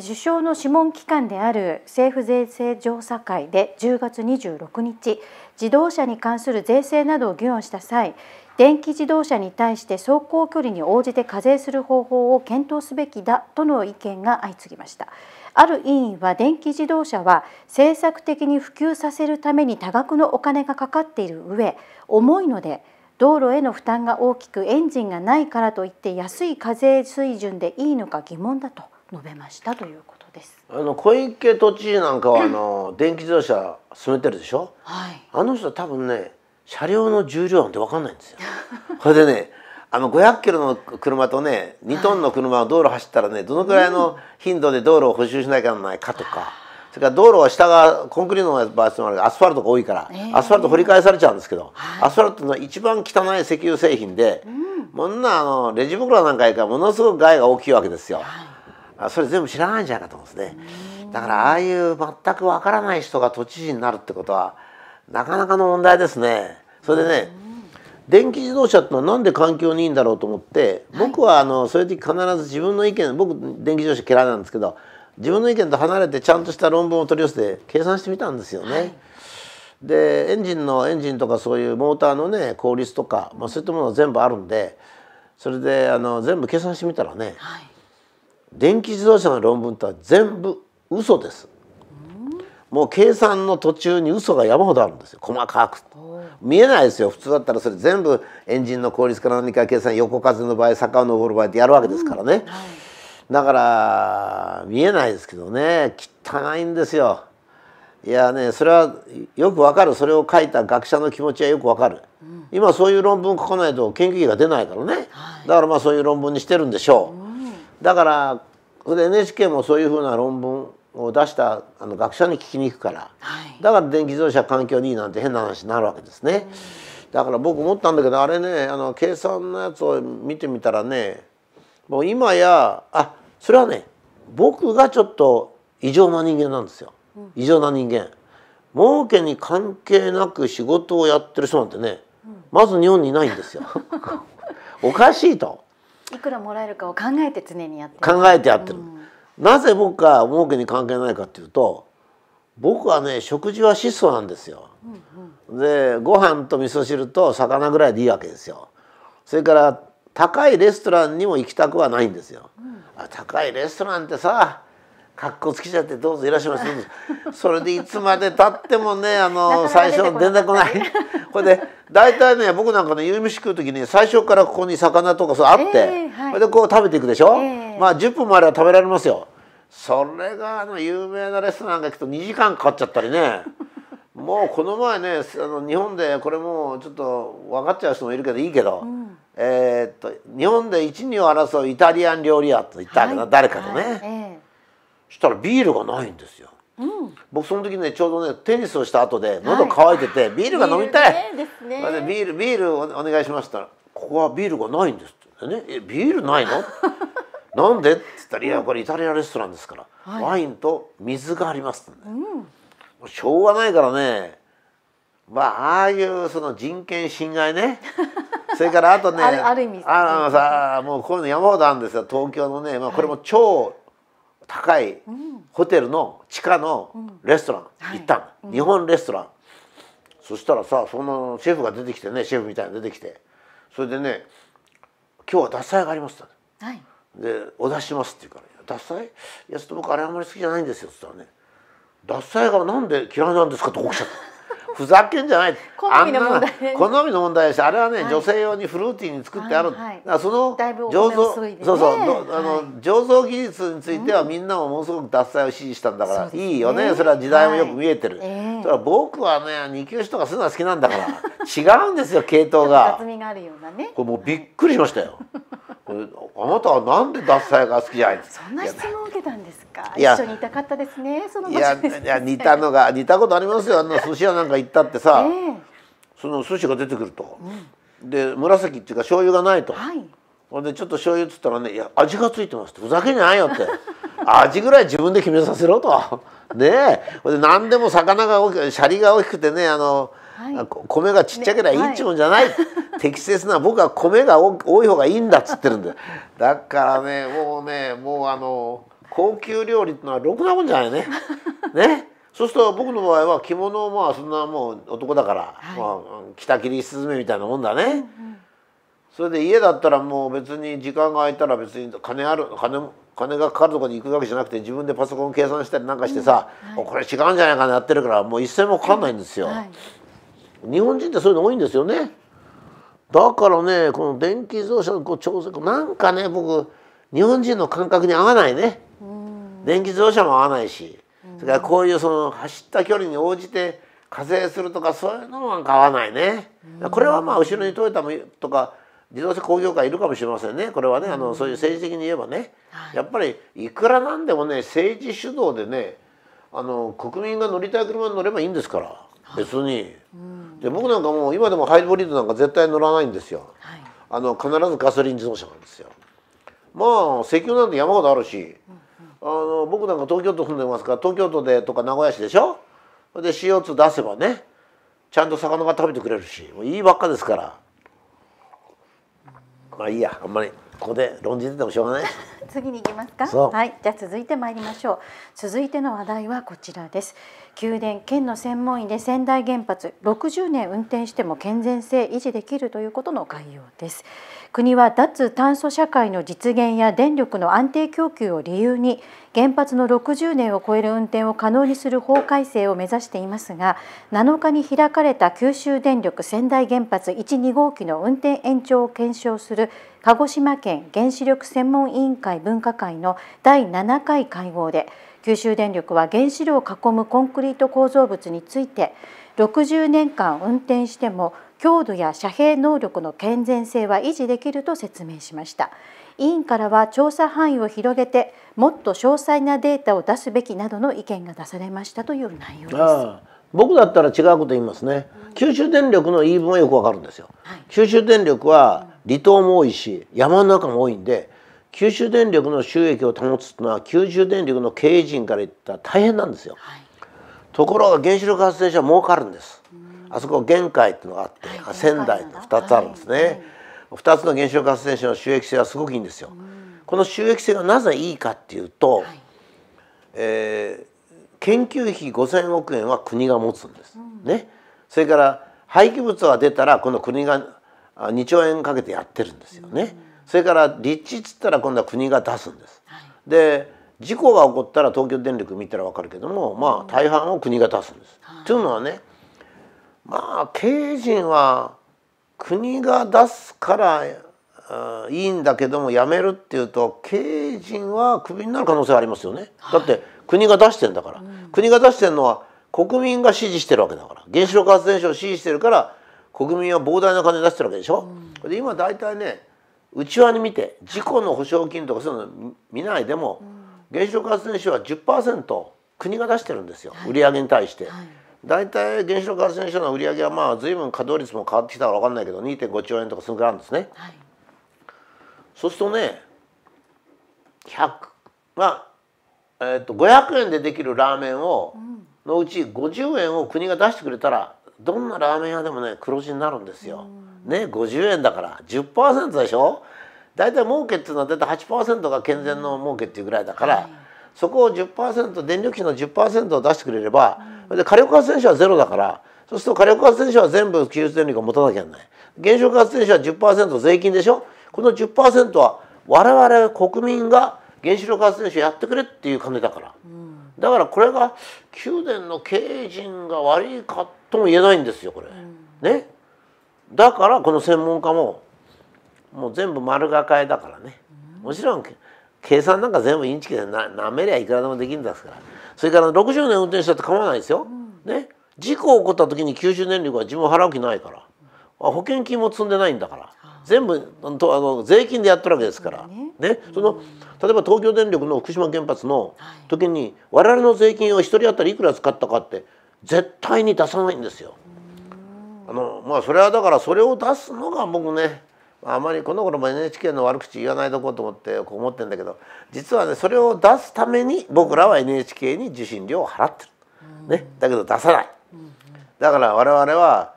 首相の諮問機関である政府税制調査会で10月26日自動車に関する税制などを議論した際電気自動車に対して走行距離に応じて課税する方法を検討すべきだとの意見が相次ぎましたある委員は電気自動車は政策的に普及させるために多額のお金がかかっている上重いので道路への負担が大きくエンジンがないからといって安い課税水準でいいのか疑問だと。述べましたということです。あの小池都知事なんかは あの電気自動車進めてるでしょ。はい。あの人多分ね車両の重量なんてわかんないんですよ。それでね。あの500キロの車とね2トンの車を道路走ったらねどのくらいの頻度で道路を補修しなきゃならないかとか、それから道路は下がコンクリートの場所もあるアスファルトが多いから、アスファルト掘り返されちゃうんですけど、アスファルトの一番汚い石油製品で、うん、もんなあのレジ袋なんかやかかものすごく害が大きいわけですよ。それ全部知らないんじゃないかと思うんですね。だからああいう全くわからない人が都知事になるってことはなかなかの問題ですね。それでね、電気自動車ってのはなんで環境にいいんだろうと思って、僕はあのそういう時必ず自分の意見僕電気自動車嫌いなんですけど自分の意見と離れてちゃんとした論文を取り寄せて計算してみたんですよね。はい、でエンジンのエンジンとかそういうモーターのね効率とか、まあ、そういったものが全部あるんでそれであの全部計算してみたらね、はい電気自動車の論文とは全部嘘です。もう計算の途中に嘘が山ほどあるんですよ細かく見えないですよ普通だったらそれ全部エンジンの効率から何か計算横風の場合坂を登る場合ってやるわけですからね、うんはい、だから見えないですけどね汚いんですよいやねそれはよくわかるそれを書いた学者の気持ちはよくわかる、うん、今そういう論文書かないと研究費が出ないからね、はい、だからまあそういう論文にしてるんでしょう、うんだからそで NHK もそういうふうな論文を出したあの学者に聞きに行くから、はい、だから電気自動車環境にいいなんて変な話になるわけですね。だから僕思ったんだけどあれねあの計算のやつを見てみたらねもう今やあそれはね僕がちょっと異常な人間なんですよ、異常な人間儲けに関係なく仕事をやってる人なんてね、うん、まず日本にいないんですよ おかしいといくらもらえるかを考えて常にやってる考えてやってる、うん、なぜ僕が儲けに関係ないかっていうと僕はね食事は質素なんですよ、うんうん、でご飯と味噌汁と魚ぐらいでいいわけですよそれから高いレストランにも行きたくはないんですよ、うん、高いレストランってさ格好つきちゃってどうぞいらっしゃいませそれでいつまでたってもねあの最初出てこないこれで大体ね僕なんかね夕飯食う時に最初からここに魚とかそうあって、それでこう食べていくでしょ、まあ十分もあれば食べられますよそれがあの有名なレストランが行くと2時間かかっちゃったりね もうこの前ねあの日本でこれもうちょっと分かっちゃう人もいるけどいいけど、えっと日本で一二を争うイタリアン料理屋と言ったわけだ、誰かとね。したらビールがないんですよ。うん、僕その時ねちょうどねテニスをした後で喉乾いてて、はい、ビールが飲みたいビール、ねね、ビールビールお願いしましたら「ここはビールがないんです」ってね「えビールないの? 」なんで?」っ言ったら「いやこれイタリアレストランですから、はい、ワインと水があります」ってね、うん、しょうがないからねまあああいうその人権侵害ね それからあとねある意味あのさもうこういうの山ほどあるんですよ東京のね、まあ、これも超高いホテルの地下のレストラン行ったの、はいん、日本レストランそしたらさそのシェフが出てきてねシェフみたいなの出てきてそれでね「今日は脱菜があります」って言った、はい、で「お出しします」って言うから「脱菜いやちょっと僕あれあんまり好きじゃないんですよ」っつったらね「脱菜がなんで嫌いなんですか?」って起きちゃった。ふざけんじゃない好みの問題好みの問題ですあれはね、はい、女性用にフルーティーに作ってある、はいはい、その醸造、ね、そうそう、はい、あの醸造技術についてはみんなもものすごく脱菜を支持したんだから、うん、いいよね、ね、それは時代もよく見えてる、はい、それは僕はね二級種とかするのは好きなんだから 違うんですよ系統が。がね、これもうびっくりしましたよ。あなたはなんで獺祭が好きじゃないですか。そんな質問を受けたんですか。一緒にいたかったですね。そのいやいや似たのが 似たことありますよ。あの寿司屋なんか行ったってさ、えー、その寿司が出てくると、うん、で紫っていうか醤油がないと。はい。ほんでちょっと醤油っつったらね、いや味がついてますってふざけんじゃないよって。味ぐらい自分で決めさせろと。ねえ。ほんで何でも魚が大きくシャリが大きくてねあの。はい、米がちっちゃけりゃいいっちゅうんじゃない、ねはい、適切な僕は米が多い方がいいんだっつってるんだよだからねもうねもうあの高級料理ってのはろくなもんじゃないね。ねそうすると僕の場合は着物をまあそんなもう男だから、はい、まあ、北切りすずめみたいなもんだね。うんうん、それで家だったらもう別に時間が空いたら別に金ある金金がかかるとこに行くわけじゃなくて自分でパソコン計算したりなんかしてさ、うんはい、これ違うんじゃないかなやってるからもう一銭もかかんないんですよ。うんはい日本人ってそういうの多いんですよね。だからねこの電気自動車のこう調整なんかね僕日本人の感覚に合わないね。電気自動車も合わないしそれからこういうその走った距離に応じて課税するとかそういうのも合わないね。これはまあ後ろにトヨタもとか自動車工業界いるかもしれませんねこれはねあのそういう政治的に言えばね、やっぱりいくらなんでもね政治主導でねあの国民が乗りたい車に乗ればいいんですから。別に、で僕なんかもう今でもハイブリッドなんか絶対乗らないんですよ、はい、あの必ずガソリン自動車なんですよまあ石油なんて山ほどあるし、あの僕なんか東京都住んでますから東京都でとか名古屋市でしょで CO2 出せばねちゃんと魚が食べてくれるしもういいばっかですからまあいいやあんまりここで論じててもしょうがない 次に行きますかはいじゃあ続いてまいりましょう続いての話題はこちらです宮殿県の専門医で仙台原発60年運転しても健全性維持できるということの概要です国は脱炭素社会の実現や電力の安定供給を理由に原発の60年を超える運転を可能にする法改正を目指していますが7日に開かれた九州電力仙台原発12号機の運転延長を検証する鹿児島県原子力専門委員会分科会の第7回会合で「九州電力は原子炉を囲むコンクリート構造物について60年間運転しても強度や遮蔽能力の健全性は維持できると説明しました委員からは調査範囲を広げてもっと詳細なデータを出すべきなどの意見が出されましたという内容です僕だったら違うこと言いますね、九州電力の言い分はよくわかるんですよ、はい、九州電力は離島も多いし山の中も多いんで九州電力の収益を保つのは九州電力の経営陣から言ったら大変なんですよ、はい、ところが原子力発電所は儲かるんですあそこ玄海っていうのがあって、はい、仙台の2つあるんですね、はいはい、2つの原子力発電所の収益性はすごくいいんですよこの収益性がなぜいいかっていうと、はい、えー、研究費5000億円は国が持つんです、うん、ねそれから廃棄物が出たらこの国が2兆円かけてやってるんですよね、うんそれから立地っつったら今度は国が出すんです。はい、で事故が起こったら東京電力見たら分かるけどもまあ大半を国が出すんです。はい、というのはねまあ経営陣は国が出すからいいんだけども辞めるっていうと経営陣はクビになる可能性ありますよね。だって国が出してんだから、うん、国が出してんのは国民が支持してるわけだから原子力発電所を支持してるから国民は膨大な金出してるわけでしょ。うん、で今大体ね内輪に見て事故の保証金とかそういうの見ないでも、原子力発電所は10%国が出してるんですよ、売上に対して。い大体原子力発電所の売り上げはまあ随分稼働率も変わってきたから分かんないけど2.5兆円とかそのぐらいあるんですね、そうするとね100まあ、えと500円でできるラーメンを、のうち50円を国が出してくれたらどんなラーメン屋でもね黒字になるんですよ。ね、50円だから10%でしょ大体儲けっていうのは大体8%が健全の儲けっていうぐらいだから、はい、そこを10%電力費の10%を出してくれれば、うん、で火力発電所はゼロだからそうすると火力発電所は全部技術電力を持たなきゃいけない原子力発電所は10%税金でしょこの10%は我々国民が原子力発電所やってくれっていう金だから、うん、だからこれが宮殿の経営陣が悪いかとも言えないんですよこれ、うん、ねだからこの専門家ももう全部丸が変えだからね、もちろん計算なんか全部インチキでな舐めりゃいくらでもできるんですからそれから60年運転したって構わないですよ、うん、ね事故起こった時に九州電力は自分払う気ないから保険金も積んでないんだから全部あの税金でやってるわけですからね、ね、その例えば東京電力の福島原発の時に我々の税金を1人当たりいくら使ったかって絶対に出さないんですよ。あのまあそれはだからそれを出すのが僕ねあまりこの頃も NHK の悪口言わないとこうと思って思ってるんだけど実はねそれを出すために僕らは NHK に受信料を払ってる、ね、だけど出さないだから我々は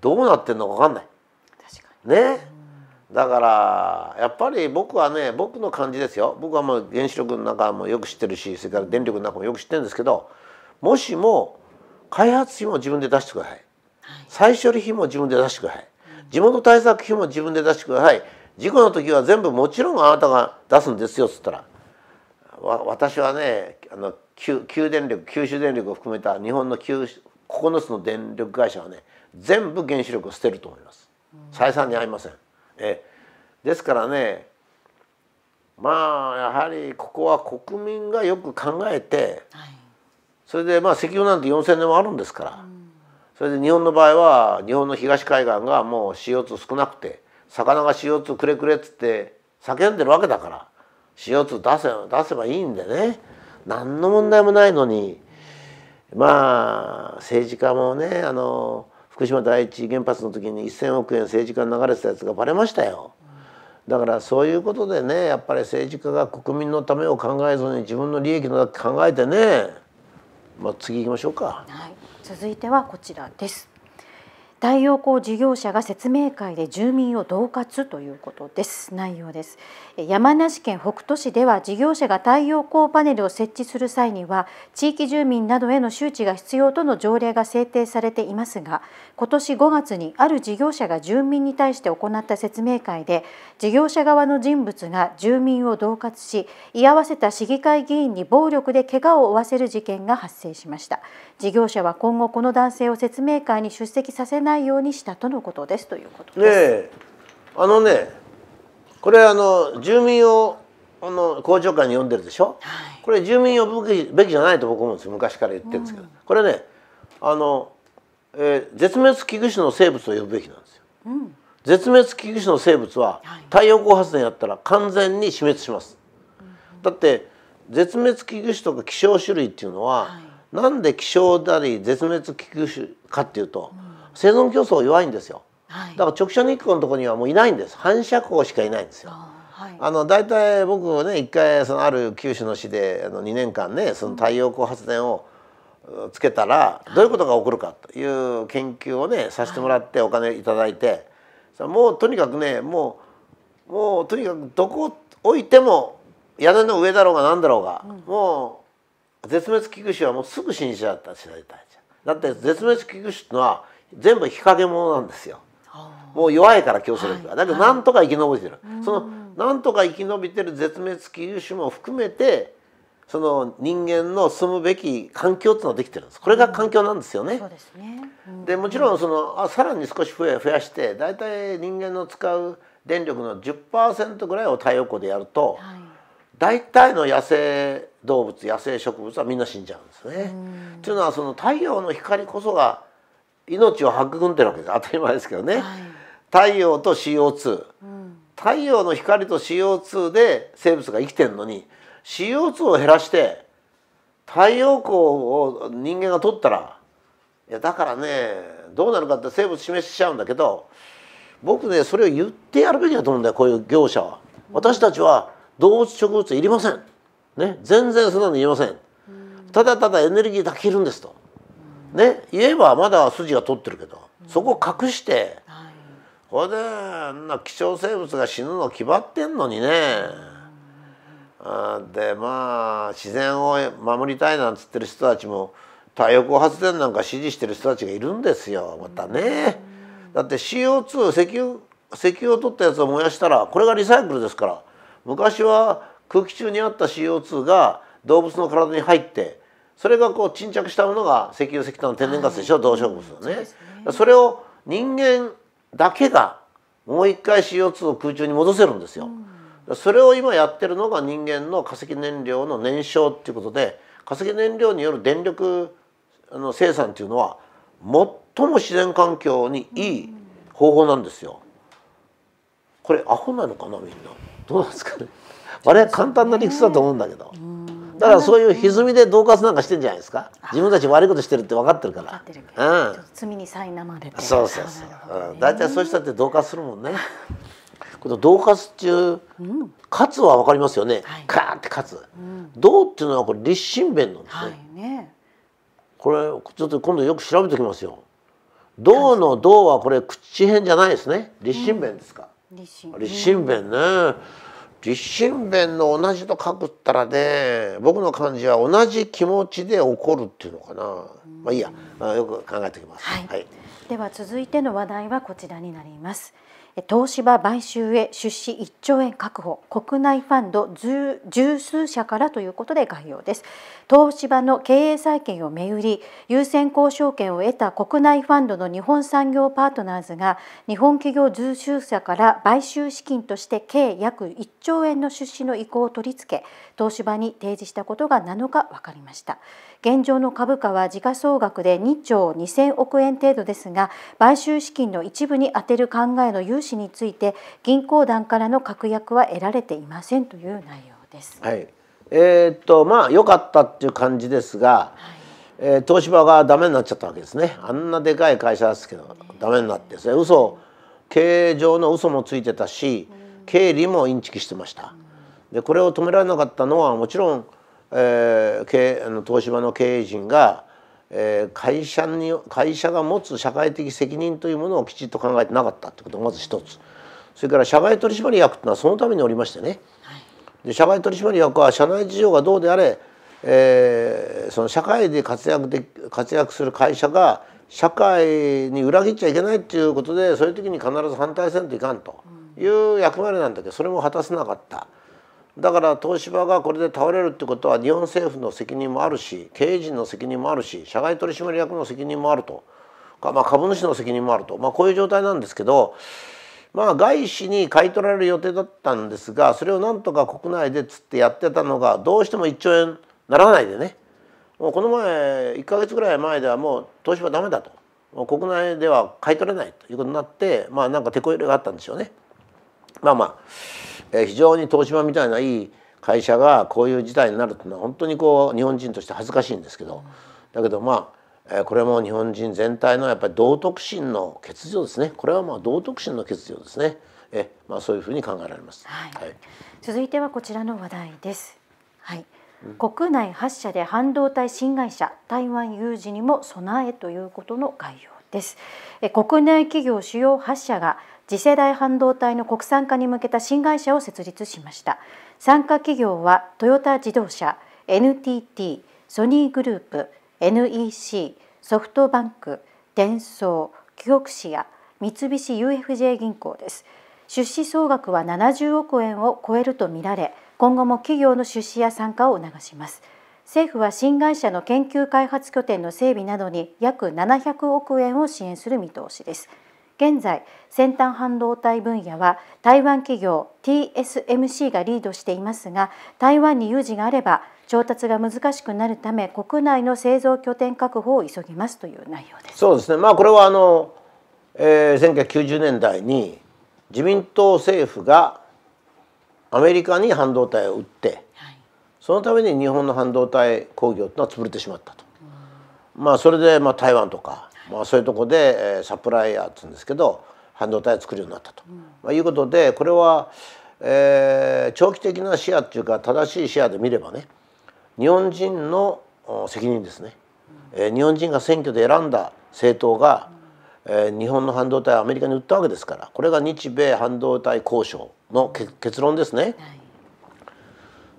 どうなってんのか分かんない。ね、だからやっぱり僕はね僕の感じですよ僕はもう原子力の中もよく知ってるしそれから電力の中もよく知ってるんですけどもしも開発費も自分で出してください。再処理費も自分で出してください地元対策費も自分で出してください事故の時は全部もちろんあなたが出すんですよっつったら私はねあの旧電力九州電力を含めた日本の9つの電力会社はね全部原子力を捨てると思います。採算に合いません。えですからねまあやはりここは国民がよく考えて、はい、それでまあ石油なんて4,000年もあるんですから、それで日本の場合は日本の東海岸がもう CO2 少なくて魚が CO2 くれくれっつって叫んでるわけだから CO2 出せ出せばいいんでね何の問題もないのにまあ政治家もねあの福島第一原発の時に1,000億円政治家に流れてたやつがバレましたよ。だからそういうことでねやっぱり政治家が国民のためを考えずに自分の利益のだけ考えてねまあ、次行きましょうか、はい、続いてはこちらです太陽光事業者が説明会で住民を恫喝ということです内容です山梨県北杜市では事業者が太陽光パネルを設置する際には地域住民などへの周知が必要との条例が制定されていますが今年5月にある事業者が住民に対して行った説明会で事業者側の人物が住民を恫喝し居合わせた市議会議員に暴力で怪我を負わせる事件が発生しました事業者は今後この男性を説明会に出席させないようにしたとのことですということです。ねあのねこれあの住民をあの公聴会に呼んでるでしょ、はい、これ住民呼ぶべきじゃないと僕思うんです昔から言ってるんですけど、うん、これねあの、えー、絶滅危惧種の生物を呼ぶべきなんですよ。うん、絶滅危惧種の生物は太陽光発電やったら完全に死滅します。はい、だって絶滅危惧種とか希少種類っていうのは、はいなんで希少だり絶滅危惧種かっていうと、生存競争弱いんですよ、はい、だから直射日光のところにはもういないんです反射光しかいないんですよ。はい、あの大体僕もね一回そのある九州の市であの2年間ねその太陽光発電をつけたらどういうことが起こるかという研究をねさせてもらってお金いただいて、はい、もうとにかくねもうもうとにかくどこ置いても屋根の上だろうが何だろうが、もう絶滅危惧種はもうすぐ死んじゃった時代だだって絶滅危惧種ってのは全部日陰者なんですよもう弱いから競争力が、はい、だけどなんとか生き延びてる、はい、そのなんとか生き延びてる絶滅危惧種も含めてその人間の住むべき環境っていうのができてるんですこれが環境なんですよね。そうで、すね、でもちろんそのあさらに少し増や増やして大体人間の使う電力の10%ぐらいを太陽光でやると、はい、大体の野生動物野生植物はみんな死んじゃうんですね。というのはその太陽の光こそが命を育んでるわけです当たり前ですけどね。はい、太陽と CO2、うん、太陽の光と CO2 で生物が生きてるのに CO2 を減らして太陽光を人間が取ったらいやだからねどうなるかって生物示しちゃうんだけど僕ねそれを言ってやるべきだと思うんだよこういう業者は。私たちは動物植物いりません。ね、全然そんなの言えませんただただエネルギーだけいるんですと、ね、言えばまだ筋が通ってるけどそこ隠して、これでな貴重生物が死ぬの決まってんのにね、あでまあ自然を守りたいなんつってる人たちも太陽光発電なんか支持してる人たちがいるんですよまたね。だって CO2 石油石油を取ったやつを燃やしたらこれがリサイクルですから昔は空気中にあった CO2 が動物の体に入ってそれがこう沈着したものが石油石炭天然ガスでしょ、はい、動植物のね、ね、それを人間だけがもう一回 CO2 を空中に戻せるんですよ、うん、それを今やってるのが人間の化石燃料の燃焼っていうことで化石燃料による電力の生産っていうのは最も自然環境にいい方法なんですよ。これアホなのかなみんなどうなんですかね我々簡単な理屈だと思うんだけど。だからそういう歪みで恫喝なんかしてんじゃないですか。自分たち悪いことしてるって分かってるから。罪に苛まれて。そうそうそう。大体、そうしたって恫喝するもんね。この恫喝中、喝、うん、は分かりますよね。はカーって勝つ」「どうっていうのはこれ立身弁なんですね。これちょっと今度よく調べておきますよ。どう」のどう」はこれ口辺じゃないですね。立身弁ですか。立身弁ね。立身弁の同じと書くったらね僕の感じは同じ気持ちで起こるっていうのかな、まあいいやよく考えておきます、はい、はい、では続いての話題はこちらになります東芝買収へ出資1兆円確保国内ファンド十数社からということで概要です東芝の経営再建をめぐり優先交渉権を得た国内ファンドの日本産業パートナーズが日本企業十数社から買収資金として計約1兆円の出資の意向を取り付け東芝に提示したことが7日分かりました。現状の株価は時価総額で2兆2000億円程度ですが買収資金の一部に充てる考えの融資について銀行団からの確約は得られていませんという内容です。はい、えー、っとまあ良かったっていう感じですが、はい、えー、東芝がダメになっちゃったわけですね。あんなでかい会社ですけど、えー、ダメになってです嘘経営上の嘘もついてたし、経理もインチキしてました。でこれを止められなかったのはもちろんえー、東芝の経営陣が、えー、会社に会社が持つ社会的責任というものをきちっと考えてなかったってことがまず一つそれから社外取締役っていうのはそのためにおりましてね、はい、で社外取締役は社内事情がどうであれ、えー、その社会で活躍で活躍する会社が社会に裏切っちゃいけないっていうことでそういう時に必ず反対せんといかんという役割なんだけどそれも果たせなかった。だから東芝がこれで倒れるってことは日本政府の責任もあるし経営陣の責任もあるし社外取締役の責任もあるとか、まあ、株主の責任もあると、まあ、こういう状態なんですけど、まあ、外資に買い取られる予定だったんですがそれをなんとか国内でつってやってたのがどうしても1兆円ならないでねもうこの前1か月ぐらい前ではもう東芝ダメだと国内では買い取れないということになってまあなんか手こ入れがあったんでしょうね。まあまあえ非常に東芝みたいないい会社がこういう事態になるっていうのは本当にこう日本人として恥ずかしいんですけど、だけどまあ、えこれも日本人全体のやっぱり道徳心の欠如ですねこれはまあ道徳心の欠如ですね、えまあ、そういうふうに考えられます、はい、はい、続いてはこちらの話題です。はい、国内8社で半導体新会社台湾有事にも備えということの概要です国内企業主要8社が次世代半導体の国産化に向けた新会社を設立しました参加企業はトヨタ自動車 NTT ソニーグループ NEC ソフトバンクデンソーキオクシア三菱 UFJ 銀行です出資総額は70億円を超えるとみられ今後も企業の出資や参加を促します政府は新会社の研究開発拠点の整備などに約700億円を支援する見通しです現在先端半導体分野は台湾企業 TSMC がリードしていますが台湾に有事があれば調達が難しくなるため国内の製造拠点確保を急ぎますという内容です。そうですね、まあ、これはあの、えー、1990年代に自民党政府がアメリカに半導体を売って、はい、そのために日本の半導体工業といのは潰れてしまったと。まあ、それでまあ台湾とかまあ、そういうとこで、えサプライヤーってうんですけど半導体を作るようになったと、まあ、いうことでこれは、えー、長期的な視野っていうか正しい視野で見ればね日本人の責任ですね、えー、日本人が選挙で選んだ政党が、えー、日本の半導体をアメリカに売ったわけですからこれが日米半導体交渉の結論ですね。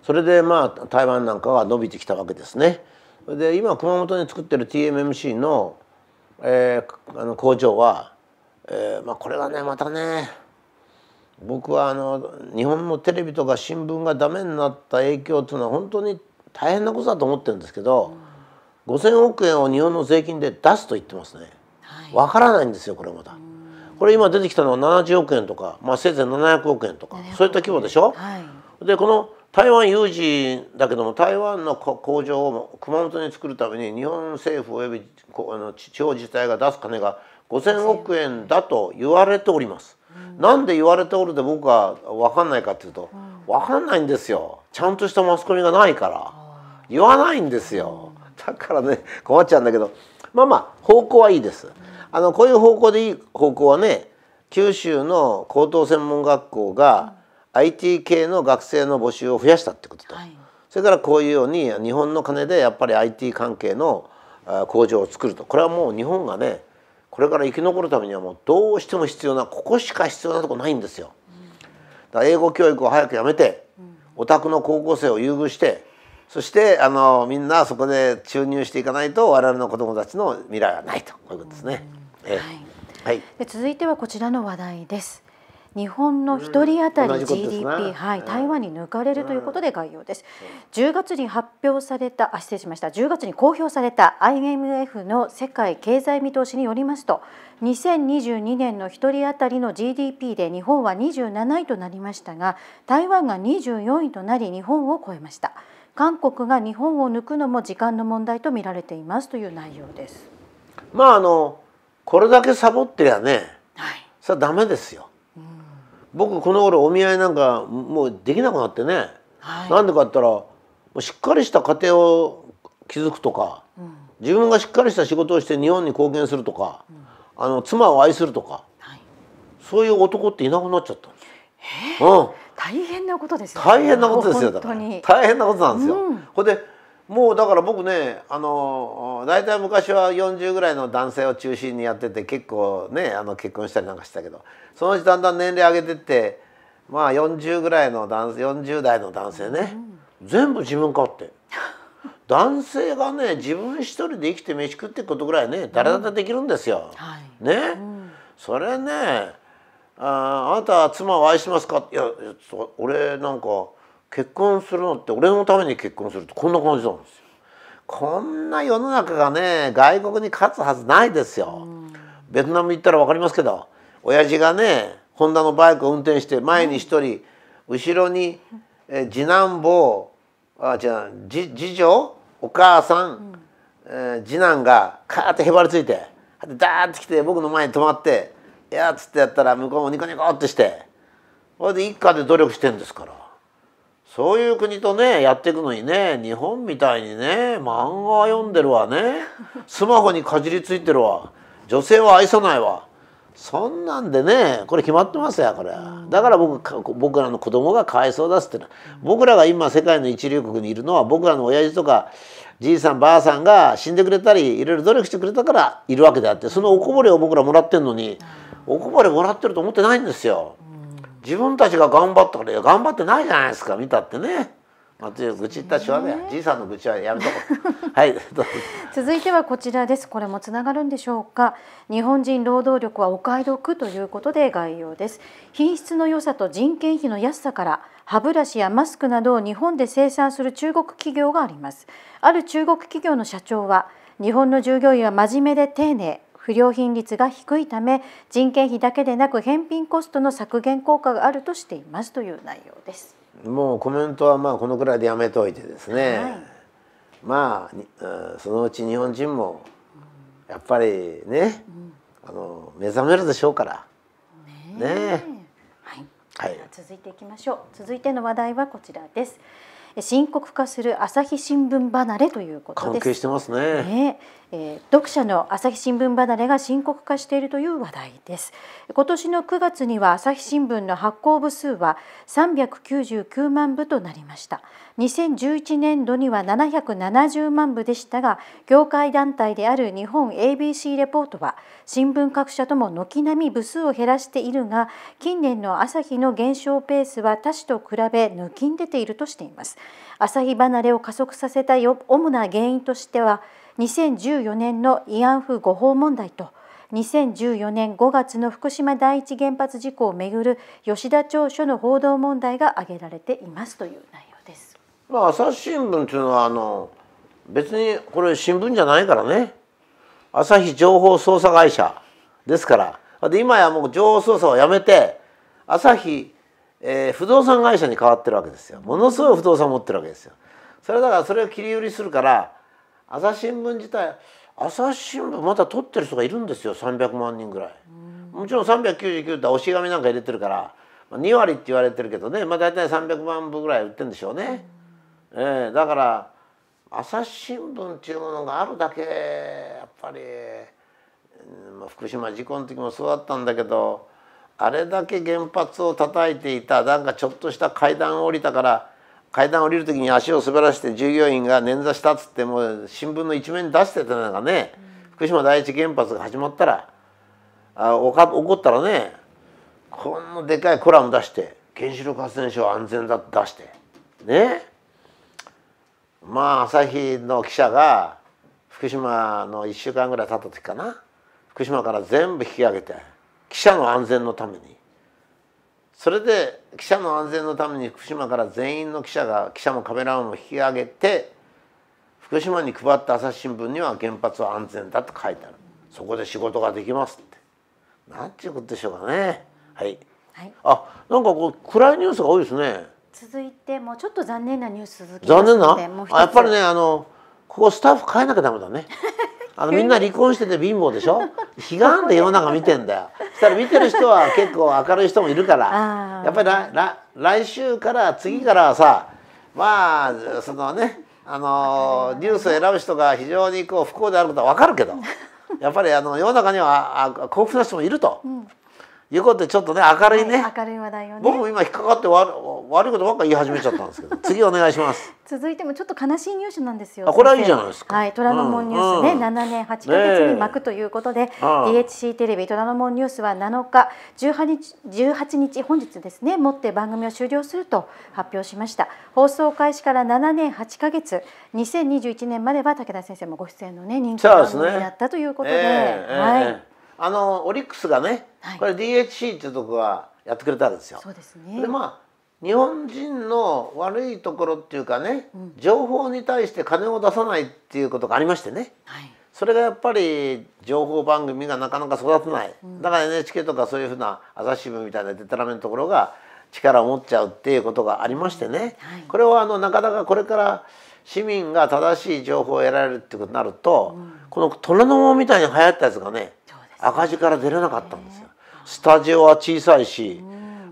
それでまあ台湾なんかは伸びてきたわけですね。で今熊本に作ってる TMMC のえー、あの工場は、えーまあ、これがねまたね僕はあの日本のテレビとか新聞がダメになった影響っていうのは本当に大変なことだと思ってるんですけど、うん、5,000億円を日本の税金で出すと言ってますね。わ、はい、からないんですよこれまだ。これ今出てきたのは70億円とか、まあ、せいぜい700億円とかそういった規模でしょ。はい、でこの台湾有事だけども台湾の工場を熊本に作るために日本政府及びあの地方自治体が出す金が5,000億円だと言われております。うん、なんで言われておるで僕は分かんないかっていうと、分かんないんですよちゃんとしたマスコミがないから言わないんですよだからね困っちゃうんだけどまあまあ方向はいいです。あのこういう方向でいい方向はね九州の高等専門学校が、IT 系の学生の募集を増やしたってことと、はい、それからこういうように日本の金でやっぱり IT 関係の工場を作るとこれはもう日本がねこれから生き残るためにはもうどうしても必要なここしか必要なとこないんですよ。だ英語教育を早くやめてお宅の高校生を優遇してそしてあのみんなそこで注入していかないと我々の子どもたちの未来はないとこういうことですね。えはい、で続いてはこちらの話題です。日本の1人当たり GDP、ね、はい、台湾に抜かれるということで概要です、うん、10月に発表されたあ失礼しました10月に公表された IMF の世界経済見通しによりますと2022年の1人当たりの GDP で日本は27位となりましたが台湾が24位となり日本を超えました韓国が日本を抜くのも時間の問題と見られていますという内容ですまああのこれだけサボってりゃね、はい、それはダメですよ僕この頃お見合いなんかもうできなくなってね、はい、なんでかって言ったらしっかりした家庭を築くとか、うん、自分がしっかりした仕事をして日本に貢献するとか、うん、あの妻を愛するとか、はい、そういう男っていなくなっちゃったえでうん、大変なことですよ、大変なことですよ大変なことなんですよ、うん、これでもうだから僕ねあの大体昔は40ぐらいの男性を中心にやってて結構ねあの結婚したりなんかしてたけどそのうちだんだん年齢上げてってまあ40ぐらいの男性40代の男性ね、うん、全部自分勝手。男性がね自分一人で生きて飯食っていくことぐらいね誰だってできるんですよ。うんはい、ね、うん、それねあ「あなた妻を愛してますか?」いや俺なんか結婚するのって俺のために結婚するってこんな感じなんですよ。こんな世の中がね外国に勝つはずないですよ。ベトナム行ったら分かりますけど親父がねホンダのバイクを運転して前に1人、後ろにえ次男坊あじゃあ次女お母さん、えー、次男がカーッてへばりついてダーッて来て僕の前に止まって「いや」っつってやったら向こうもニコニコってしてそれで一家で努力してんですから。そういう国とねやっていくのにね日本みたいにね漫画読んでるわねスマホにかじりついてるわ女性は愛さないわそんなんでねこれ決まってますやこれだから僕僕らの子供がかわいそうだすってな僕らが今世界の一流国にいるのは僕らの親父とかじいさんばあさんが死んでくれたりいろいろ努力してくれたからいるわけであってそのおこぼれを僕らもらってんのにおこぼれもらってると思ってないんですよ。自分たちが頑張ったから頑張ってないじゃないですか見たってね。愚痴ったしわだよ。じいさんの愚痴はやめとこ はい。続いてはこちらです。これもつながるんでしょうか。日本人労働力はお買い得ということで概要です。品質の良さと人件費の安さから歯ブラシやマスクなどを日本で生産する中国企業があります。ある中国企業の社長は日本の従業員は真面目で丁寧。不良品率が低いため人件費だけでなく返品コストの削減効果があるとしていますという内容です。もうコメントはまあこのくらいでやめておいてですね、はい、まあそのうち日本人もやっぱりね、うん、あの目覚めるでしょうからねね、はい、はい、続いていきましょう続いての話題はこちらです深刻化する朝日新聞離れということ関係してますねねえー、読者の朝日新聞離れが深刻化しているという話題です今年の9月には朝日新聞の発行部数は399万部となりました2011年度には770万部でしたが業界団体である日本 ABC レポートは新聞各社とも軒並み部数を減らしているが近年の朝日の減少ペースは他紙と比べ抜きん出ているとしています朝日離れを加速させた主な原因としては2014年の慰安婦誤報問題と2014年5月の福島第一原発事故をめぐる吉田町署の報道問題が挙げられていますという内容です。まあ、朝日新聞というのはあの別にこれ新聞じゃないからね朝日情報捜査会社ですからで今やもう情報捜査をやめて朝日、えー、不動産会社に変わってるわけですよものすごい不動産持ってるわけですよ。それだからそれを切り売りするから朝日新聞自体朝日新聞まだ取ってる人がいるんですよ300万人ぐらい。もちろん399って押し紙なんか入れてるから、2割って言われてるけどね、まあ、大体300万部ぐらい売ってるんでしょうね。えだから朝日新聞っていうものがあるだけやっぱり、福島事故の時もそうだったんだけどあれだけ原発を叩いていたなんかちょっとした階段を降りたから階段降りる時に足を滑らして従業員が捻挫したっつってもう新聞の一面に出してたのがね、うん、福島第一原発が始まったらあおか起こったらねこんなでかいコラム出して原子力発電所安全だって出してねまあ朝日の記者が福島の1週間ぐらい経った時かな福島から全部引き上げて記者の安全のためにそれで記者の安全のために福島から全員の記者が記者もカメラマンも引き上げて福島に配った朝日新聞には原発は安全だと書いてあるそこで仕事ができますってなんていうことでしょうかねはい、はい、あなんかこう暗いニュースが多いですね続いてもうちょっと残念なニュース続き残念なやっぱりねあのここスタッフ変えなきゃダメだね あのみんな離婚してて貧乏でしょ悲願で世の中見てんだよそしたら見てる人は結構明るい人もいるからやっぱり来来週から次からはさまあそのねあのニュースを選ぶ人が非常にこう不幸であることは分かるけどやっぱりあの世の中には幸福な人もいると。うんいうことでちょっとね明るいね、はい、明るい話題をね僕も今引っかかって悪悪いことばっか言い始めちゃったんですけど 次お願いします続いてもちょっと悲しいニュースなんですよこれはいいじゃないですかはい虎ノ門ニュースね、うん、7年8ヶ月に巻くということで、ね、DHC テレビ虎ノ門ニュースは7日18日 ,18 日本日ですねもって番組を終了すると発表しました放送開始から7年8ヶ月2021年までは武田先生もご出演のね人気番組だったということで、ねえー、はい、えーあのオリックスがね、はい、これ DHC っていうとこがやってくれたんですよ。そうですねでまあ日本人の悪いところっていうかね、うん、情報に対して金を出さないっていうことがありましてね、はい、それがやっぱり情報番組がなかなか育たない、うん、だから NHK とかそういうふうな朝日新聞みたいなデタラメのところが力を持っちゃうっていうことがありましてね、はい、これはあのなかなかこれから市民が正しい情報を得られるってことになると、うん、この虎ノ門みたいに流行ったやつがね赤字から出れなかったんですよ。スタジオは小さいし、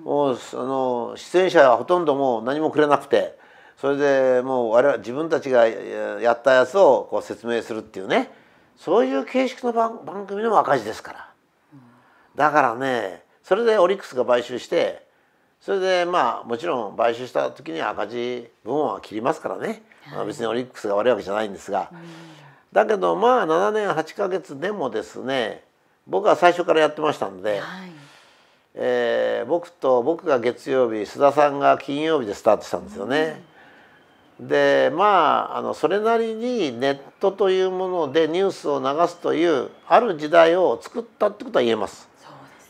もうその出演者はほとんどもう何もくれなくてそれでもう我々自分たちがやったやつをこう説明するっていうねそういう形式の番番組でも赤字ですから。だからねそれでオリックスが買収してそれでまあもちろん買収した時に赤字分は切りますからね、ま別にオリックスが悪いわけじゃないんですが、だけどまあ7年8か月でもですね僕は最初からやってましたんで、はい、えー、僕と僕が月曜日須田さんが金曜日でスタートしたんですよね。うん、でまああのそれなりにネットというものでニュースを流すというある時代を作ったってことは言えます。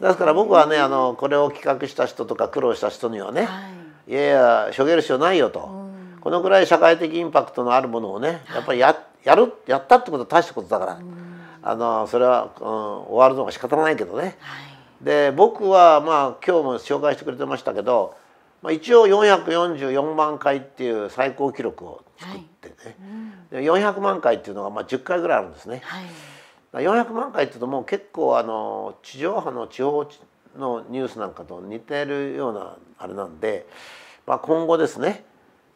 です、から僕はねあのこれを企画した人とか苦労した人にはね、はい、いやいやしょげる必要ないよと、うん、このぐらい社会的インパクトのあるものをねやっぱりや,、やるやったってことは大したことだから。うんあのそれは、うん、終わるのが仕方ないけどね。はい、で僕はまあ今日も紹介してくれてましたけど、まあ、一応444万回っていう最高記録を作ってね、はいうん、400万回っていうのがまあ10回ぐらいあるんですね。はい400万回っていうともう結構あの地上波の地方のニュースなんかと似てるようなあれなんで、まあ、今後ですね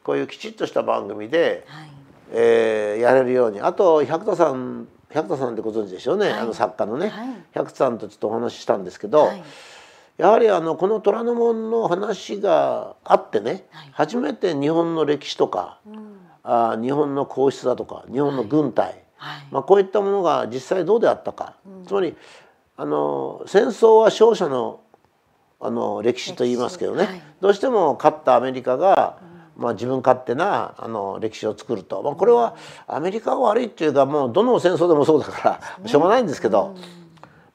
こういうきちっとした番組で、はい、えー、やれるようにあと百田さん百田さんってご存知でしょうね、はい、あの作家のね、はい、百田さんとちょっとお話ししたんですけど、はい、やはりあのこの虎ノ門の話があってね、初めて日本の歴史とか、うん、あ日本の皇室だとか日本の軍隊、まあ、こういったものが実際どうであったか、うん、つまりあの戦争は勝者のあの歴史と言いますけどね、どうしても勝ったアメリカが、うんまあ、自分勝手なあの歴史を作ると、まあ、これはアメリカが悪いっていうかもうどの戦争でもそうだから、しょうがないんですけど、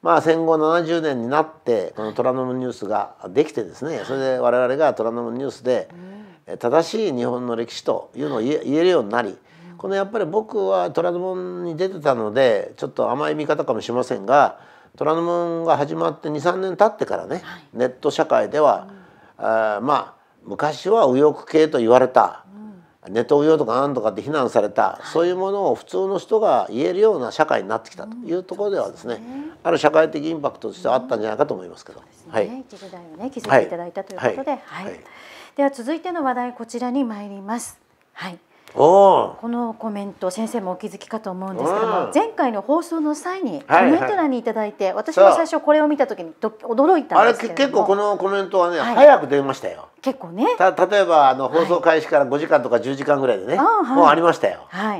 まあ、戦後70年になってこの虎ノ門ニュースができてですねそれで我々が虎ノ門ニュースで正しい日本の歴史というのを言えるようになりこのやっぱり僕は虎ノ門に出てたのでちょっと甘い見方かもしれませんが虎ノ門が始まって23年経ってからねネット社会では、あまあ昔は右翼系と言われた、ネトウヨとかなんとかって非難された、そういうものを普通の人が言えるような社会になってきたというところではですね、ある社会的インパクトとしてはあったんじゃないかと思いますけど。はい。代をねいていただいたということで、はい。では続いての話題こちらに参ります。はいこのコメント先生もお気づきかと思うんですけども、前回の放送の際にコメント欄に頂いて、いは私も最初これを見た時に驚いたんですけどあれ結構このコメントはね、はい、早く出ましたよ結構ねた例えばあの放送開始から5時間とか10時間ぐらいでね、はい、もうありましたよ、はい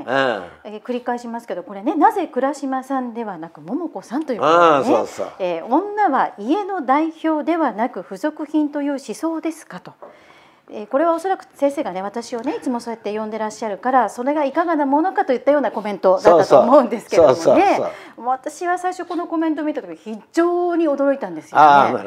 うん、え繰り返しますけどこれねなぜ倉島さんではなく桃子さんということで、ね、そうそうえー、女は家の代表ではなく付属品という思想ですかとこれはおそらく先生がね私をねいつもそうやって呼んでらっしゃるからそれがいかがなものかといったようなコメントだったと思うんですけれどもね私は最初このコメントを見た時非常に驚いたんですよね。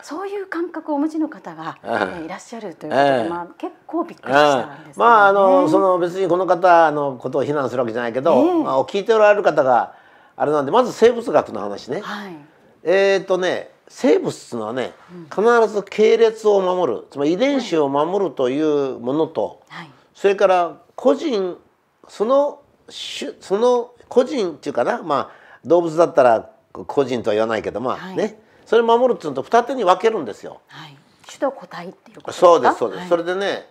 そういう感覚をお持ちの方が、ね、いらっしゃるということで、えまあ、結構びっくりしたんです、ねまああのその別にこの方のことを非難するわけじゃないけど、まあ、聞いておられる方があれなんでまず生物学の話ね。はい、えっ、とね生物っていうのはね、必ず系列を守るつまり遺伝子を守るというものと、はい、それから個人その種その個人っていうかな、まあ、動物だったら個人とは言わないけどまあ、はい、ねそれ守るっていうのと二手に分けるんですよ。はい、種と個体っていうそうですそうです、それでね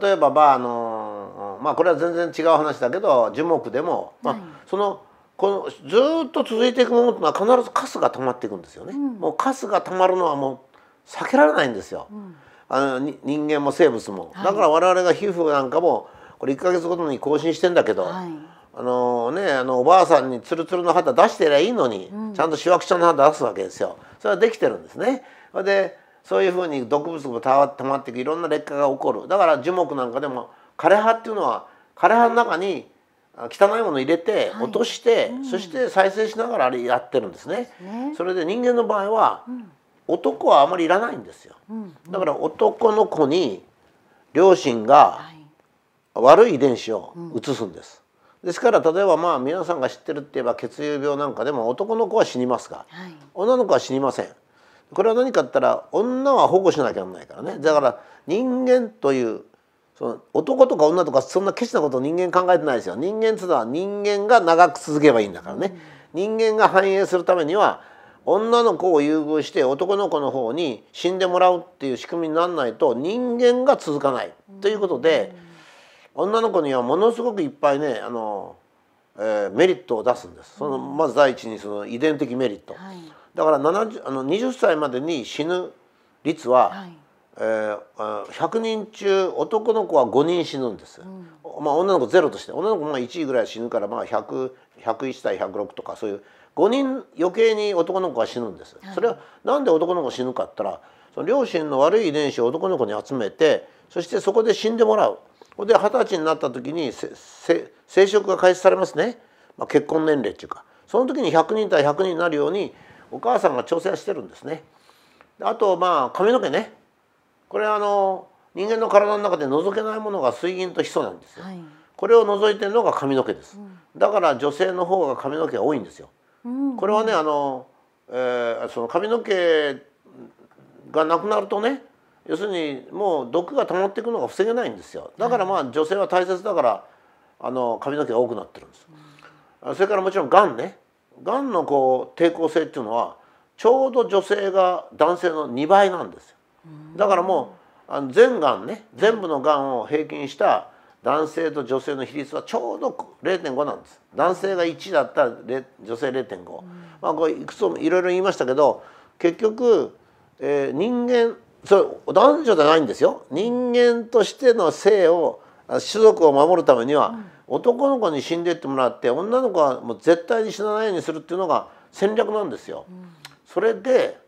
例えばまああのまあこれは全然違う話だけど樹木でも、まあ、そのこのずっと続いていくものというのは必ずカスが溜まっていくんですよね、うん、もうカスが溜まるのはもう避けられないんですよ、うん、あの人間も生物も、はい、だから我々が皮膚なんかもこれ1か月ごとに更新してんだけど、はい、あのねあのおばあさんにツルツルの肌出してりゃいいのに、うん、ちゃんとシワクちゃの肌出すわけですよそれはできてるんですねでそういうふうに毒物がたまっていくいろんな劣化が起こるだから樹木なんかでも枯葉っていうのは枯葉の中に汚いもの入れて、落として、そして再生しながらあれやってるんですね。それで人間の場合は、男はあまりいらないんですよ。だから男の子に両親が悪い遺伝子を移すんです。ですから例えばまあ皆さんが知ってるって言えば血友病なんかでも男の子は死にますが、女の子は死にません。これは何かって言ったら女は保護しなきゃならないからねだから人間というその男とか女とかそんなケチなこと人間考えてないですよ人間っていうのは人間が長く続けばいいんだからね、うん、人間が繁栄するためには女の子を優遇して男の子の方に死んでもらうっていう仕組みにならないと人間が続かない、うん、ということで、うん、女の子にはものすごくいっぱいねあの、えー、メリットを出すんですそのまず第一にその遺伝的メリット、はい、だから70あの20歳までに死ぬ率は、はいえー、100人中男の子は5人死ぬんです、うん、まあ、女の子ゼロとして女の子が1位ぐらい死ぬから、まあ1 0 1対106とかそういう5人余計に男の子は死ぬんです、はい、それはなんで男の子死ぬかったらその両親の悪い遺伝子を男の子に集めてそしてそこで死んでもらうほんで二十歳になった時にせせ生殖が開始されますね、まあ、結婚年齢っていうかその時に100人対100人になるようにお母さんが調整してるんですね。あとまあ髪の毛ねこれあの人間の体の中で覗けないものが水銀とヒ素なんですよ、はい、これを除いてるのが髪の毛です、うん、だから女性の方が髪の毛が多いんですよ、うんこれはねあの、えー、その髪の毛がなくなるとね要するにもう毒が溜まっていくのが防げないんですよだからまあ女性は大切だからあの髪の毛が多くなってるんです、うん、それからもちろんがんねがんのこう抵抗性っていうのはちょうど女性が男性の2倍なんですよだからもうあの全がんね全部のがんを平均した男性と女性の比率はちょうど0.5なんです男性が1だったら女性0.5、うん、まあこれいくつもいろいろ言いましたけど結局、えー、人間それ男女じゃないんですよ人間としての性を種族を守るためには、男の子に死んでいってもらって女の子はもう絶対に死なないようにするっていうのが戦略なんですよ。それで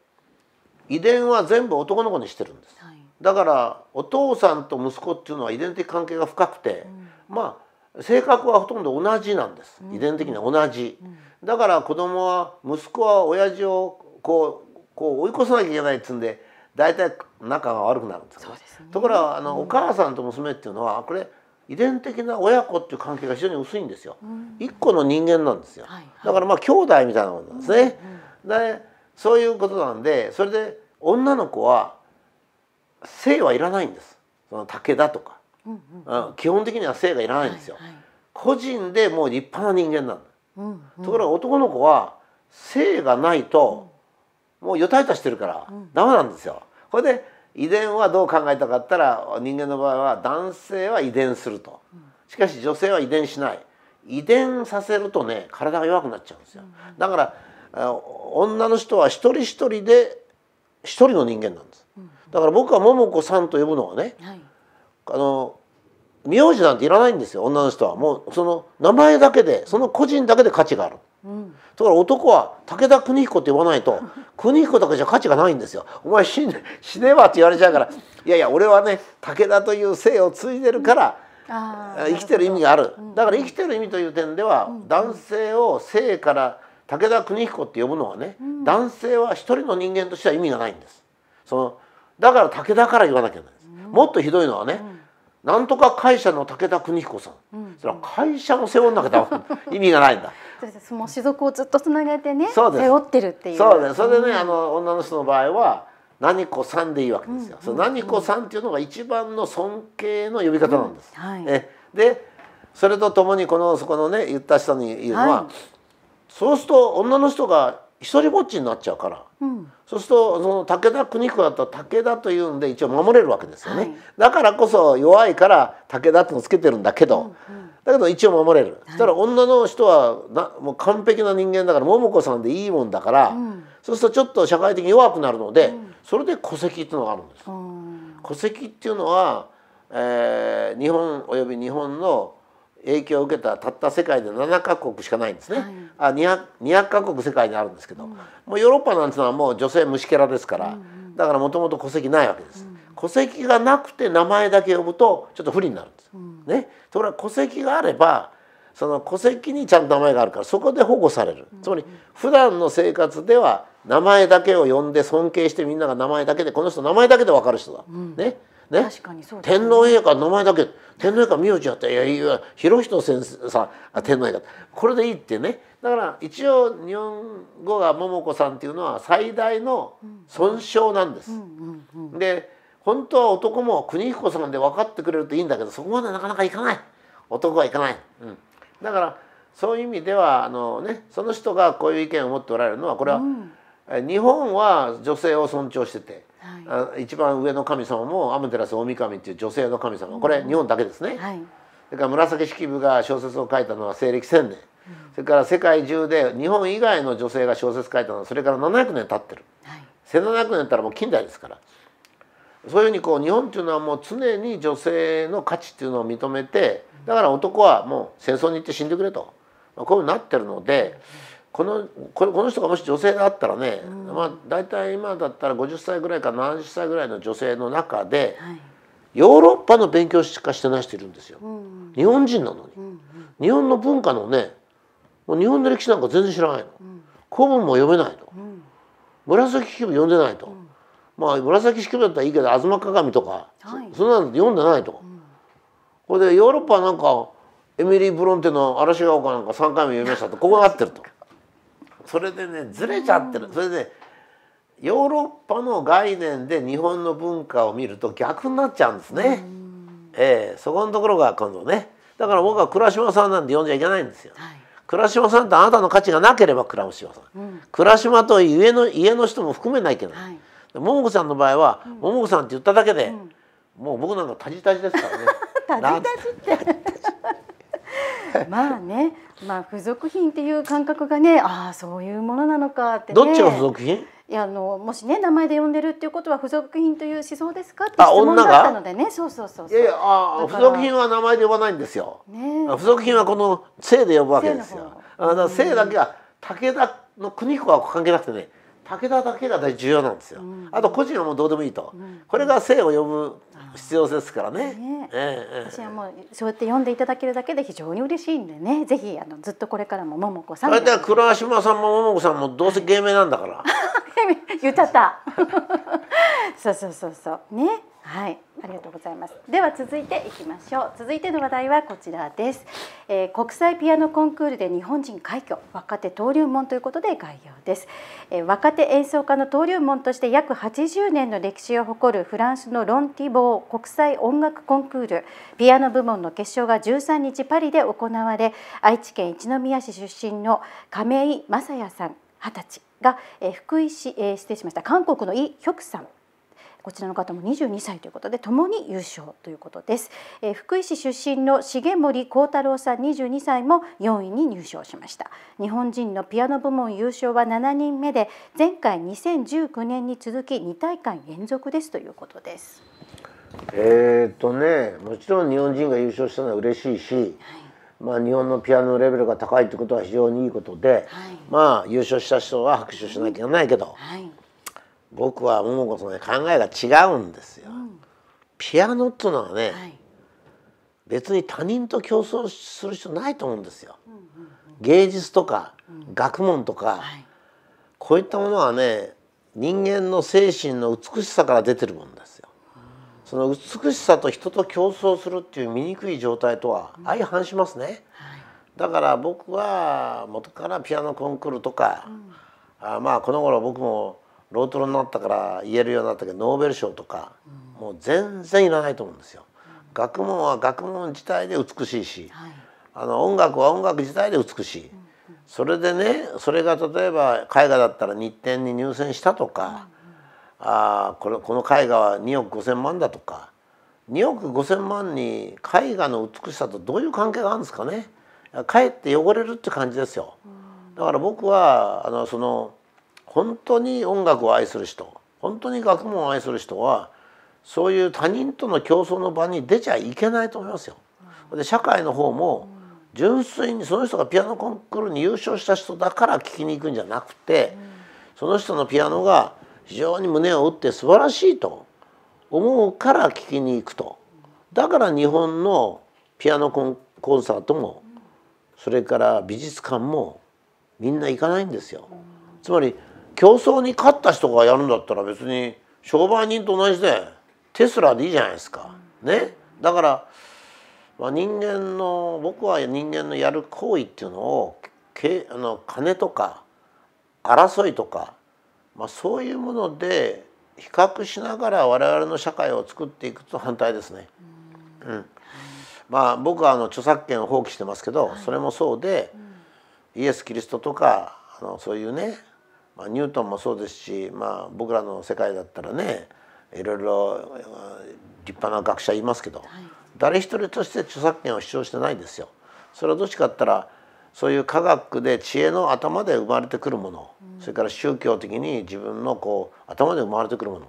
遺伝は全部男の子にしてるんです、はい、だからお父さんと息子っていうのは遺伝的関係が深くて、うん、まあ性格はほとんど同じなんです、うん、遺伝的には同じ、うん、だから子供は息子は親父をこうこう追い越さなきゃいけないっつうんで大体仲が悪くなるんですけね、ところがあの、お母さんと娘っていうのはこれ遺伝的な親子っていう関係が非常に薄いんですよ、一個の人間なんですよ、はいはい、だからまあ兄弟みたいなものなんですね、でそういうことなんでそれで女の子は性はいらないんですその武田とか、うんうん基本的には性がいらないんですよ、はいはい、個人でもう立派な人間なんだ、うんうん、ところが男の子は性がないと、もうよたよたしてるからダメなんですよ、うん、これで遺伝はどう考えたかったら人間の場合は男性は遺伝すると、しかし女性は遺伝しない遺伝させるとね体が弱くなっちゃうんですよ、だから女の人は一人一人で一人の人間なんです。だから僕は桃子さんと呼ぶのはね、はい、あの名字なんていらないんですよ女の人はもうその名前だけでその個人だけで価値がある、だから男は武田邦彦って呼ばないと 邦彦だけじゃ価値がないんですよお前死ね死ねばって言われちゃうからいやいや俺はね武田という姓を継いでるから、うん、生きてる意味がある、だから生きてる意味という点では、男性を姓から武田邦彦って呼ぶのはね、うん、男性は一人の人間としては意味がないんですそのだから武田から言わなきゃいけないんです、うん、もっとひどいのはね、うん、なんとか会社の武田邦彦さん、うんうん、それは会社の背負んなきゃ意味がないんだその種族をずっとつなげてね背負ってるっていうそうですそれでね、あの女の人の場合は何子さんでいいわけですよ、その何子さんっていうのが一番の尊敬の呼び方なんです、はい、えでそれとともにこのそこのね言った人に言うのは、はいそうすると女の人が一人ぼっちになっちゃうから、うん、そうするとその武田邦子だと武田というんで一応守れるわけですよね、はい、だからこそ弱いから武田ってのつけてるんだけど、うんうん、だけど一応守れる、はい、そしたら女の人はなもう完璧な人間だから桃子さんでいいもんだから、うん、そうするとちょっと社会的に弱くなるので、うん、それで戸籍っていうのがあるんです。戸籍っていうのは、えー、日本および日本の影響を受けたたった世界で7カ国しかないんですね、はい、あ 200, 200カ国世界にあるんですけど、うん、もうヨーロッパなんていうのはもう女性虫けらですから、だからもともと戸籍ないわけです。戸籍がなくて名前だけ呼ぶとちょっと不利になるんです。ね、ところが戸籍があればその戸籍にちゃんと名前があるからそこで保護される。つまり普段の生活では名前だけを呼んで尊敬してみんなが名前だけでこの人名前だけで分かる人だ。ねね、天皇陛下の名前だけ天皇陛下名字やったいやいや広人先生さ天皇陛下これでいいってねだから一応日本語が桃子さんっていうのは最大の損傷なんです。で本当は男も国彦さんで分かってくれるといいんだけどそこまでなかなかいかない男はいかない、うん、だからそういう意味ではあの、ね、その人がこういう意見を持っておられるのはこれは、うん、日本は女性を尊重しててはい、一番上の神様もアムテラス大神っていう女性の神様これ日本だけですね、はい、それから紫式部が小説を書いたのは西暦1,000年、それから世界中で日本以外の女性が小説書いたのはそれから700年経ってる、はい、1700年ったらもう近代ですからそういうふうにこう日本っていうのはもう常に女性の価値っていうのを認めてだから男はもう戦争に行って死んでくれと、まあ、こういうふうになってるので。このこの人がもし女性だったらね、うん、まあ、大体今だったら50歳ぐらいか70歳ぐらいの女性の中で、はい、ヨーロッパの勉強しかしてない人いるんですよ、うん日本人なのに、うん日本の文化のねもう日本の歴史なんか全然知らないの、うん、古文も読めないと、うん、紫式部読んでないと、うん、まあ紫式部だったらいいけど「吾妻鏡」とか、はい、そんなの読んでないと、これでヨーロッパなんかエミリー・ブロンテの「嵐が丘」なんか3回も読みましたとここが合ってると。それでねずれちゃってる、それで、ヨーロッパの概念で日本の文化を見ると逆になっちゃうんですね、えー、そこのところが今度ねだから僕は倉島さんなんて呼んじゃいけないんですよ。はい倉島さんとあなたの価値がなければ倉島さん、うん、倉島と家の家の人も含めないけど、はい、桃子さんの場合は、うん、桃子さんって言っただけで、うん、もう僕なんかたじたじですからね。たじたじって まあね、まあ付属品っていう感覚がね、ああそういうものなのかって、ね、どっちの付属品？いやあのもしね名前で呼んでるっていうことは付属品という思想ですかって質問だったのでねそうそうそういやいやあ付属品は名前で呼ばないんですよ、ね、付属品はこの姓で呼ぶわけですよあだ姓だけは武田の国子は関係なくてね武田だけが重要なんですよ、うあと個人はもうどうでもいいと、うん、これが姓を呼ぶ必要ですからね。ねええ、私はもうそうやって読んでいただけるだけで非常に嬉しいんでね、ぜひあのずっとこれからも桃子さん。大体倉島さんも桃子さんもどうせ芸名なんだから。言っちゃった。そうそうそうそうね。はい、ありがとうございます。では続いていきましょう。続いての話題はこちらです。えー、国際ピアノコンクールで日本人快挙、若手登竜門ということで概要です。えー、若手演奏家の登竜門として約80年の歴史を誇るフランスのロンティボー国際音楽コンクールピアノ部門の決勝が13日パリで行われ、愛知県一宮市出身の亀井雅也さん20歳が、えー、福井市、え失礼しました韓国のイ・ヒョクさんこちらの方も22歳ということで共に優勝ということです、えー、福井市出身の重森幸太郎さん22歳も4位に入賞しました日本人のピアノ部門優勝は7人目で前回2019年に続き2大会連続ですということですえっとねもちろん日本人が優勝したのは嬉しいし、はいまあ、日本のピアノレベルが高いってことは非常にいいことで、はい、まあ優勝した人は拍手しなきゃいけないけど、はい、僕は桃子とね考えが違うんですよ。うん、ピアノっていうのはね、はい、別に他人と競争する人ないと思うんですよ。うんうんうん、芸術とか、うん、学問とか、はい、こういったものはね人間の精神の美しさから出てるもんですよ。その美しさと人と競争するっていう醜い状態とは相反しますね。はいだから僕は元からピアノコンクールとか、うん、あまあこの頃僕もロートロになったから言えるようになったけどノーベル賞とか、もう全然いらないと思うんですよ。学問は学問自体で美しいし、あの音楽は音楽自体で美しい、それでねそれが例えば絵画だったら日展に入選したとか、ああこれこの絵画は2億5,000万だとか2億5,000万に絵画の美しさとどういう関係があるんですかねかえって汚れるって感じですよ。だから僕はあのその本当に音楽を愛する人本当に学問を愛する人はそういう他人との競争の場に出ちゃいけないと思いますよ。で社会の方も純粋にその人がピアノコンクールに優勝した人だから聴きに行くんじゃなくてその人のピアノが非常に胸を打って素晴らしいと思うから聴きに行くとだから日本のピアノコンサートもそれから美術館もみんな行かないんですよ。つまり競争に勝った人がやるんだったら別に商売人と同じでテスラでいいじゃないですか。ね、だから、まあ、人間の僕は人間のやる行為っていうのをけあの金とか争いとか、まあ、そういうもので比較しながら我々の社会を作っていくと反対ですね。うん、うん、まあ僕はあの著作権を放棄してますけど、はい、それもそうで、うん、イエス・キリストとかあのそういうねまあ、ニュートンもそうですし、まあ、僕らの世界だったらねいろいろ立派な学者いますけど、はい、誰一人として著作権を主張してないですよ。それはどっちかったらそういう科学で知恵の頭で生まれてくるもの、うん、それから宗教的に自分のこう頭で生まれてくるもの、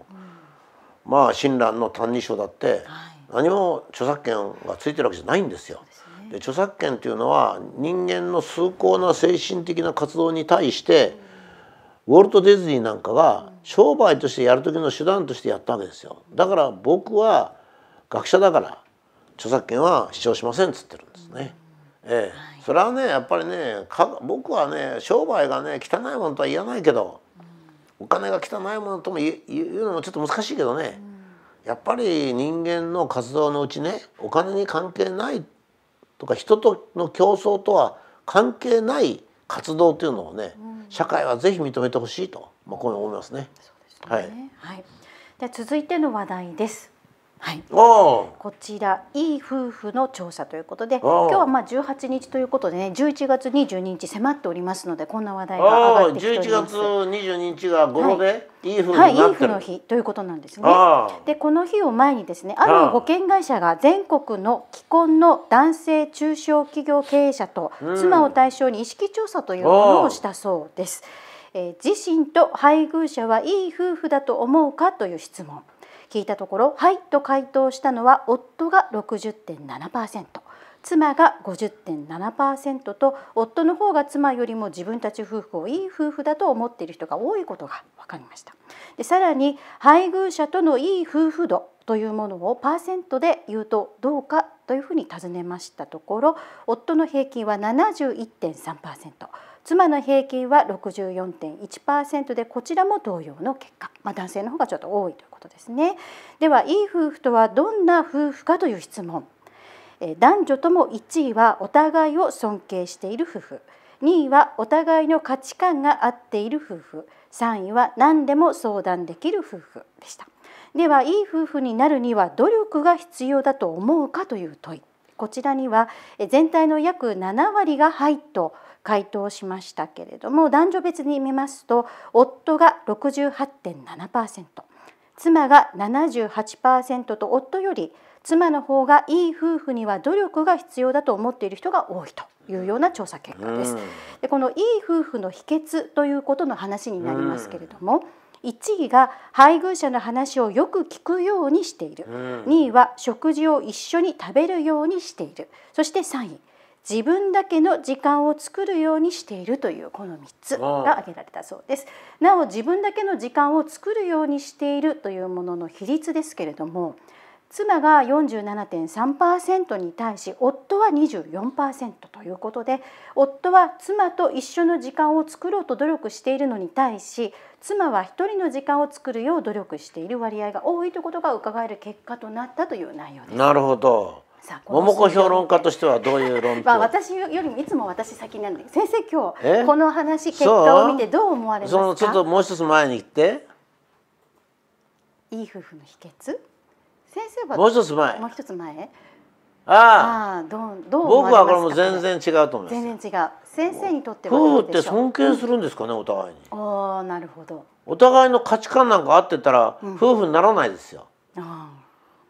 うん、まあ親鸞の「歎異抄」だって、はい、何も著作権がついてるわけじゃないんですよ。で、著作権というのは人間の崇高な精神的な活動に対して、うんウォルト・ディズニーなんかが商売としてやる時の手段としてやったわけですよだから僕は学者だから著作権は主張しませんっつってるんですね。ええ、それはねやっぱりねか僕はね商売がね汚いものとは言わないけどお金が汚いものとも言うのもちょっと難しいけどねやっぱり人間の活動のうちねお金に関係ないとか人との競争とは関係ない活動というのをね、社会はぜひ認めてほしいと、まあ、こう思いますね。そうですねはい、はい、で続いての話題です。はい、こちらいい夫婦の調査ということで今日はまあ18日ということでね11月22日迫っておりますのでこんな話題が上がってきております11月22日が語呂で、はいいい夫はい、いい夫の日ということなんですね。で、この日を前にですね、ある保険会社が全国の既婚の男性中小企業経営者と妻を対象に意識調査というものをしたそうです。えー、自身と配偶者はいい夫婦だと思うかという質問。聞いたところ「はい」と回答したのは夫が60.7%。妻が50.7%と夫の方が妻よりも自分たち夫婦をいい夫婦だと思っている人が多いことが分かりましたでさらに配偶者とのいい夫婦度というものをパーセントで言うとどうかというふうに尋ねましたところ夫の平均は71.3%。妻の平均は64.1%でこちらも同様の結果、まあ、男性の方がちょっと多いということですね。ではいい夫婦とはどんな夫婦かという質問男女とも1位はお互いを尊敬している夫婦2位はお互いの価値観が合っている夫婦3位は何でも相談できる夫婦でした。ではいい夫婦になるには努力が必要だと思うかという問いこちらには全体の約7割が「はい」と回答しましたけれども男女別に見ますと夫が68.7%妻が78%と夫より妻の方がいい夫婦には努力が必要だと思っている人が多いというような調査結果です。でこのいい夫婦の秘訣ということの話になりますけれども。1位が配偶者の話をよく聞くようにしている、2位は食事を一緒に食べるようにしているそして3位自分だけの時間を作るようにしているというこの3つが挙げられたそうです。なお自分だけの時間を作るようにしているというものの比率ですけれども妻が47.3%に対し夫は24%ということで夫は妻と一緒の時間を作ろうと努力しているのに対し妻は一人の時間を作るよう努力している割合が多いということが伺える結果となったという内容です。なるほど桃子評論家としてはどういう論評まあ私よりもいつも私先なんで先生今日この話結果を見てどう思われますかそのちょっともう一つ前に行っていい夫婦の秘訣先生はもう一つ前もう一つ前ああどうどう僕はこれも全然違うと思います全然違う先生にとっては夫婦って尊敬するんですかね、お互いにああなるほどお互いの価値観なんかあってたら、夫婦にならないですよ、ああ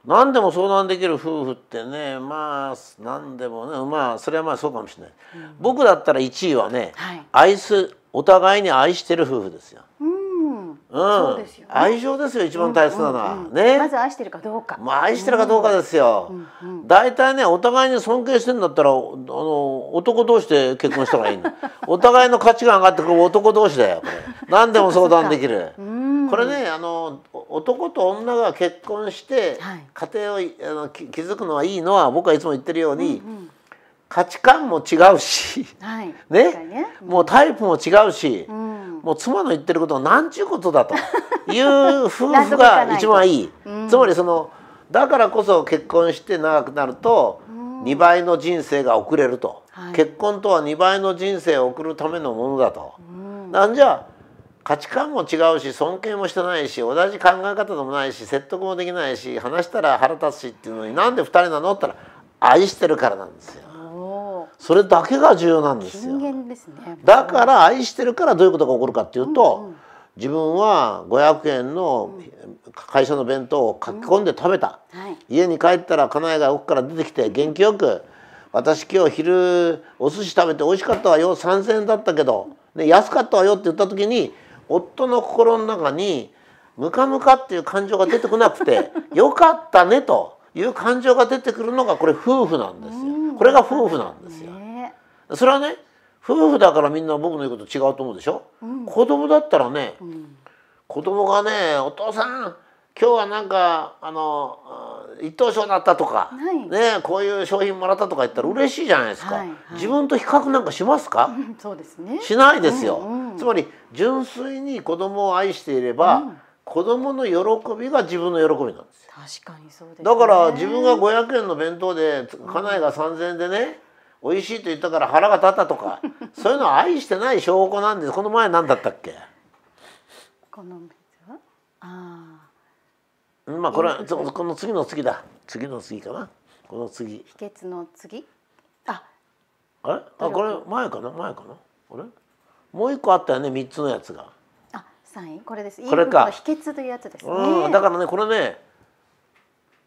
何でも相談できる夫婦ってねまあ何でもねまあそれはまあそうかもしれない、うん、僕だったら1位はね、はい、愛すお互いに愛してる夫婦ですよ。うんう、ね、愛情ですよ一番大切なのは、うんうんうん、ねまず愛してるかどうか、まあ、愛してるかどうかですよ、うんうん、ねお互いに尊敬してんだったらあの男同士で結婚した方がいいの お互いの価値が上がってくる男同士だよこれ何でも相談できるこれねあの男と女が結婚して家庭をあの築くのはいいのは僕はいつも言ってるように、うんうん、価値観も違うし、はい、ね、ね、もうタイプも違うし、うん、もう妻の言ってることは何ちゅうことだと いう夫婦が一番いい。いうん、つまりそのだからこそ結婚して長くなると2倍の人生が送れると、はい、結婚とは2倍の人生を送るためのものだと。なんじゃ価値観も違うし尊敬もしてないし同じ考え方でもないし説得もできないし話したら腹立つしっていうのになんで2人なのって言ったら愛してるからなんですよ。それだけが重要なんですよ。すね、だから愛してるからどういうことが起こるかっていうと、うんうん、自分は500円の会社の弁当を書き込んで食べた、うんはい、家に帰ったら家内が奥から出てきて元気よく「私今日昼お寿司食べて美味しかったわよ3,000円だったけど、ね、安かったわよ」って言った時に夫の心の中にムカムカっていう感情が出てこなくて よかったねという感情が出てくるのがこれ夫婦なんですよ。これが夫婦なんですよ。ね、それはね夫婦だからみんな僕の言うこと違うと思うでしょ、うん、子供だったらね、うん、子供がね「お父さん今日はなんかあの一等賞になったとか、はい、ね、こういう商品もらったとか言ったら嬉しいじゃないですか、はいはい、自分と比較なんかしますかそうです、ね、しないですよ、うんうん、つまり純粋に子供を愛していれば、うん、子供の喜びが自分の喜びなんです確かにそうです、ね、だから自分が500円の弁当で家内が3,000円でね、美味しいと言ったから腹が立ったとか そういうのは愛してない証拠なんですこの前何だったっけこのあまあこれはこの次の次だ次の次かなこの次秘訣の次ああれあこれ前かな前かなあれもう一個あったよね三つのやつがあ三位これですこれか秘訣というやつですね、うん、だからねこれね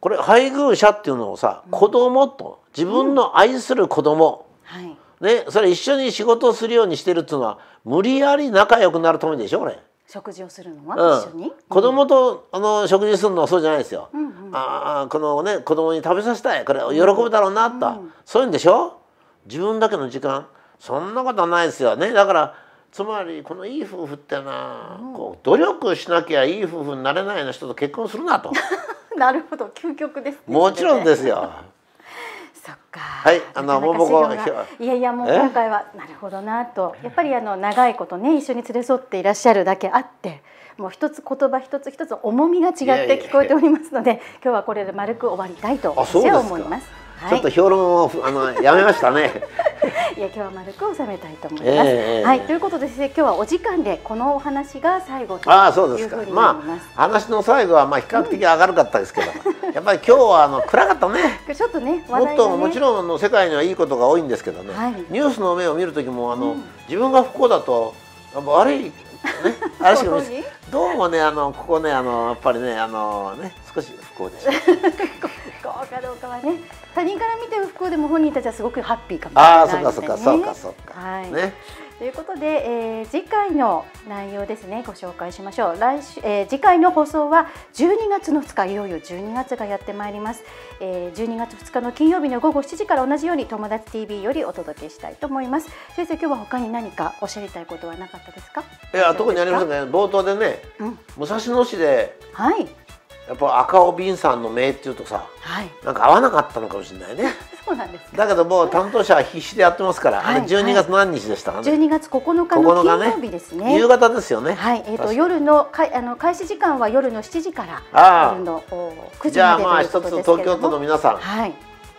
これ配偶者っていうのをさ、子供と自分の愛する子供、うん、はいねそれ一緒に仕事をするようにしてるっていうのは無理やり仲良くなるためでしょこれ食事をするのは、一緒に子供とあの食事するのはそうじゃないですよ、うんうん、ああこのね子供に食べさせたいこれ喜ぶだろうなと、うんうん、そういうんでしょ自分だけの時間そんなことはないですよねだからつまりこのいい夫婦ってな、うん、こう努力しなきゃいい夫婦になれないような人と結婚するなと なるほど究極です、ね、もちろんですよそっか。はい、あの、ももいやいや、もう今回は、なるほどなと、やっぱりあの、長いことね、一緒に連れ添っていらっしゃるだけあって。もう一つ言葉一つ一つ重みが違って聞こえておりますので、今日はこれで丸く終わりたいと思います。はい、ちょっと評論をあのやめましたね。いや今日は丸く収めたいと思います。えー、はいということで先生今日はお時間でこのお話が最後というふうにまあ話の最後はまあ比較的明るかったですけど、うん、やっぱり今日はあの暗かったね。ちょっとね、ね、もっともちろんあの世界にはいいことが多いんですけどね。はい、ニュースの目を見る時もあの、うん、自分が不幸だと悪いね、あか見どうもねあのここねあのやっぱりねあのね少し不幸でした不幸かどうかはね他人から見てる不幸でも本人たちはすごくハッピーかもしれない、ね、ああそっかそっかそうかそうか、はい、ねということで、えー、次回の内容ですねご紹介しましょう来週、えー、次回の放送は12月の2日いよいよ12月がやってまいります、えー、12月2日の金曜日の午後7時から同じように友達 TV よりお届けしたいと思います先生今日は他に何かおっしゃりたいことはなかったですかいや特にありませんね冒頭でね、うん、武蔵野市ではいやっぱ赤尾敏さんの名っていうとさ、はい、なんか合わなかったのかもしれないねそうなんですだけどもう担当者は必死でやってますから、はい、12月何日でしたかね、はい、12月9日の金曜日ですね、ね、夕方ですよねはい、えーと、夜のかあの開始時間は夜の7時から夜の9時までじゃあまあ一つ東京都の皆さん、はい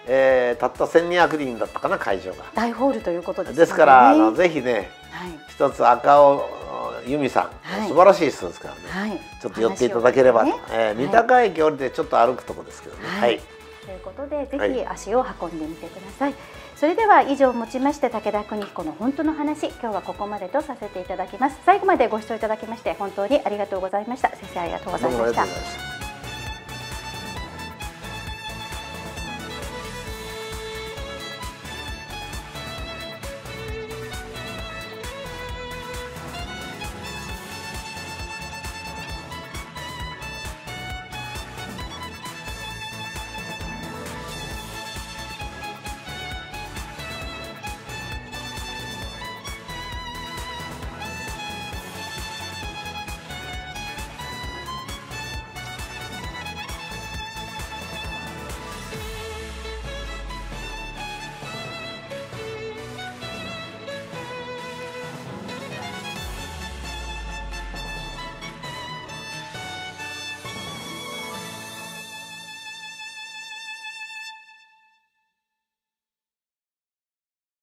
えー、たった1200人だったかな会場が大ホールということです、ね、ですからあのぜひね、はい、一つ赤尾由美さん、はい、素晴らしい人ですからね、はい、ちょっと寄っていただければと、ねえー、三鷹駅降りてちょっと歩くとこですけどね、はいことでぜひ足を運んでみてください、はい、それでは以上をもちまして武田邦彦の本当の話今日はここまでとさせていただきます最後までご視聴いただきまして本当にありがとうございました先生ありがとうございました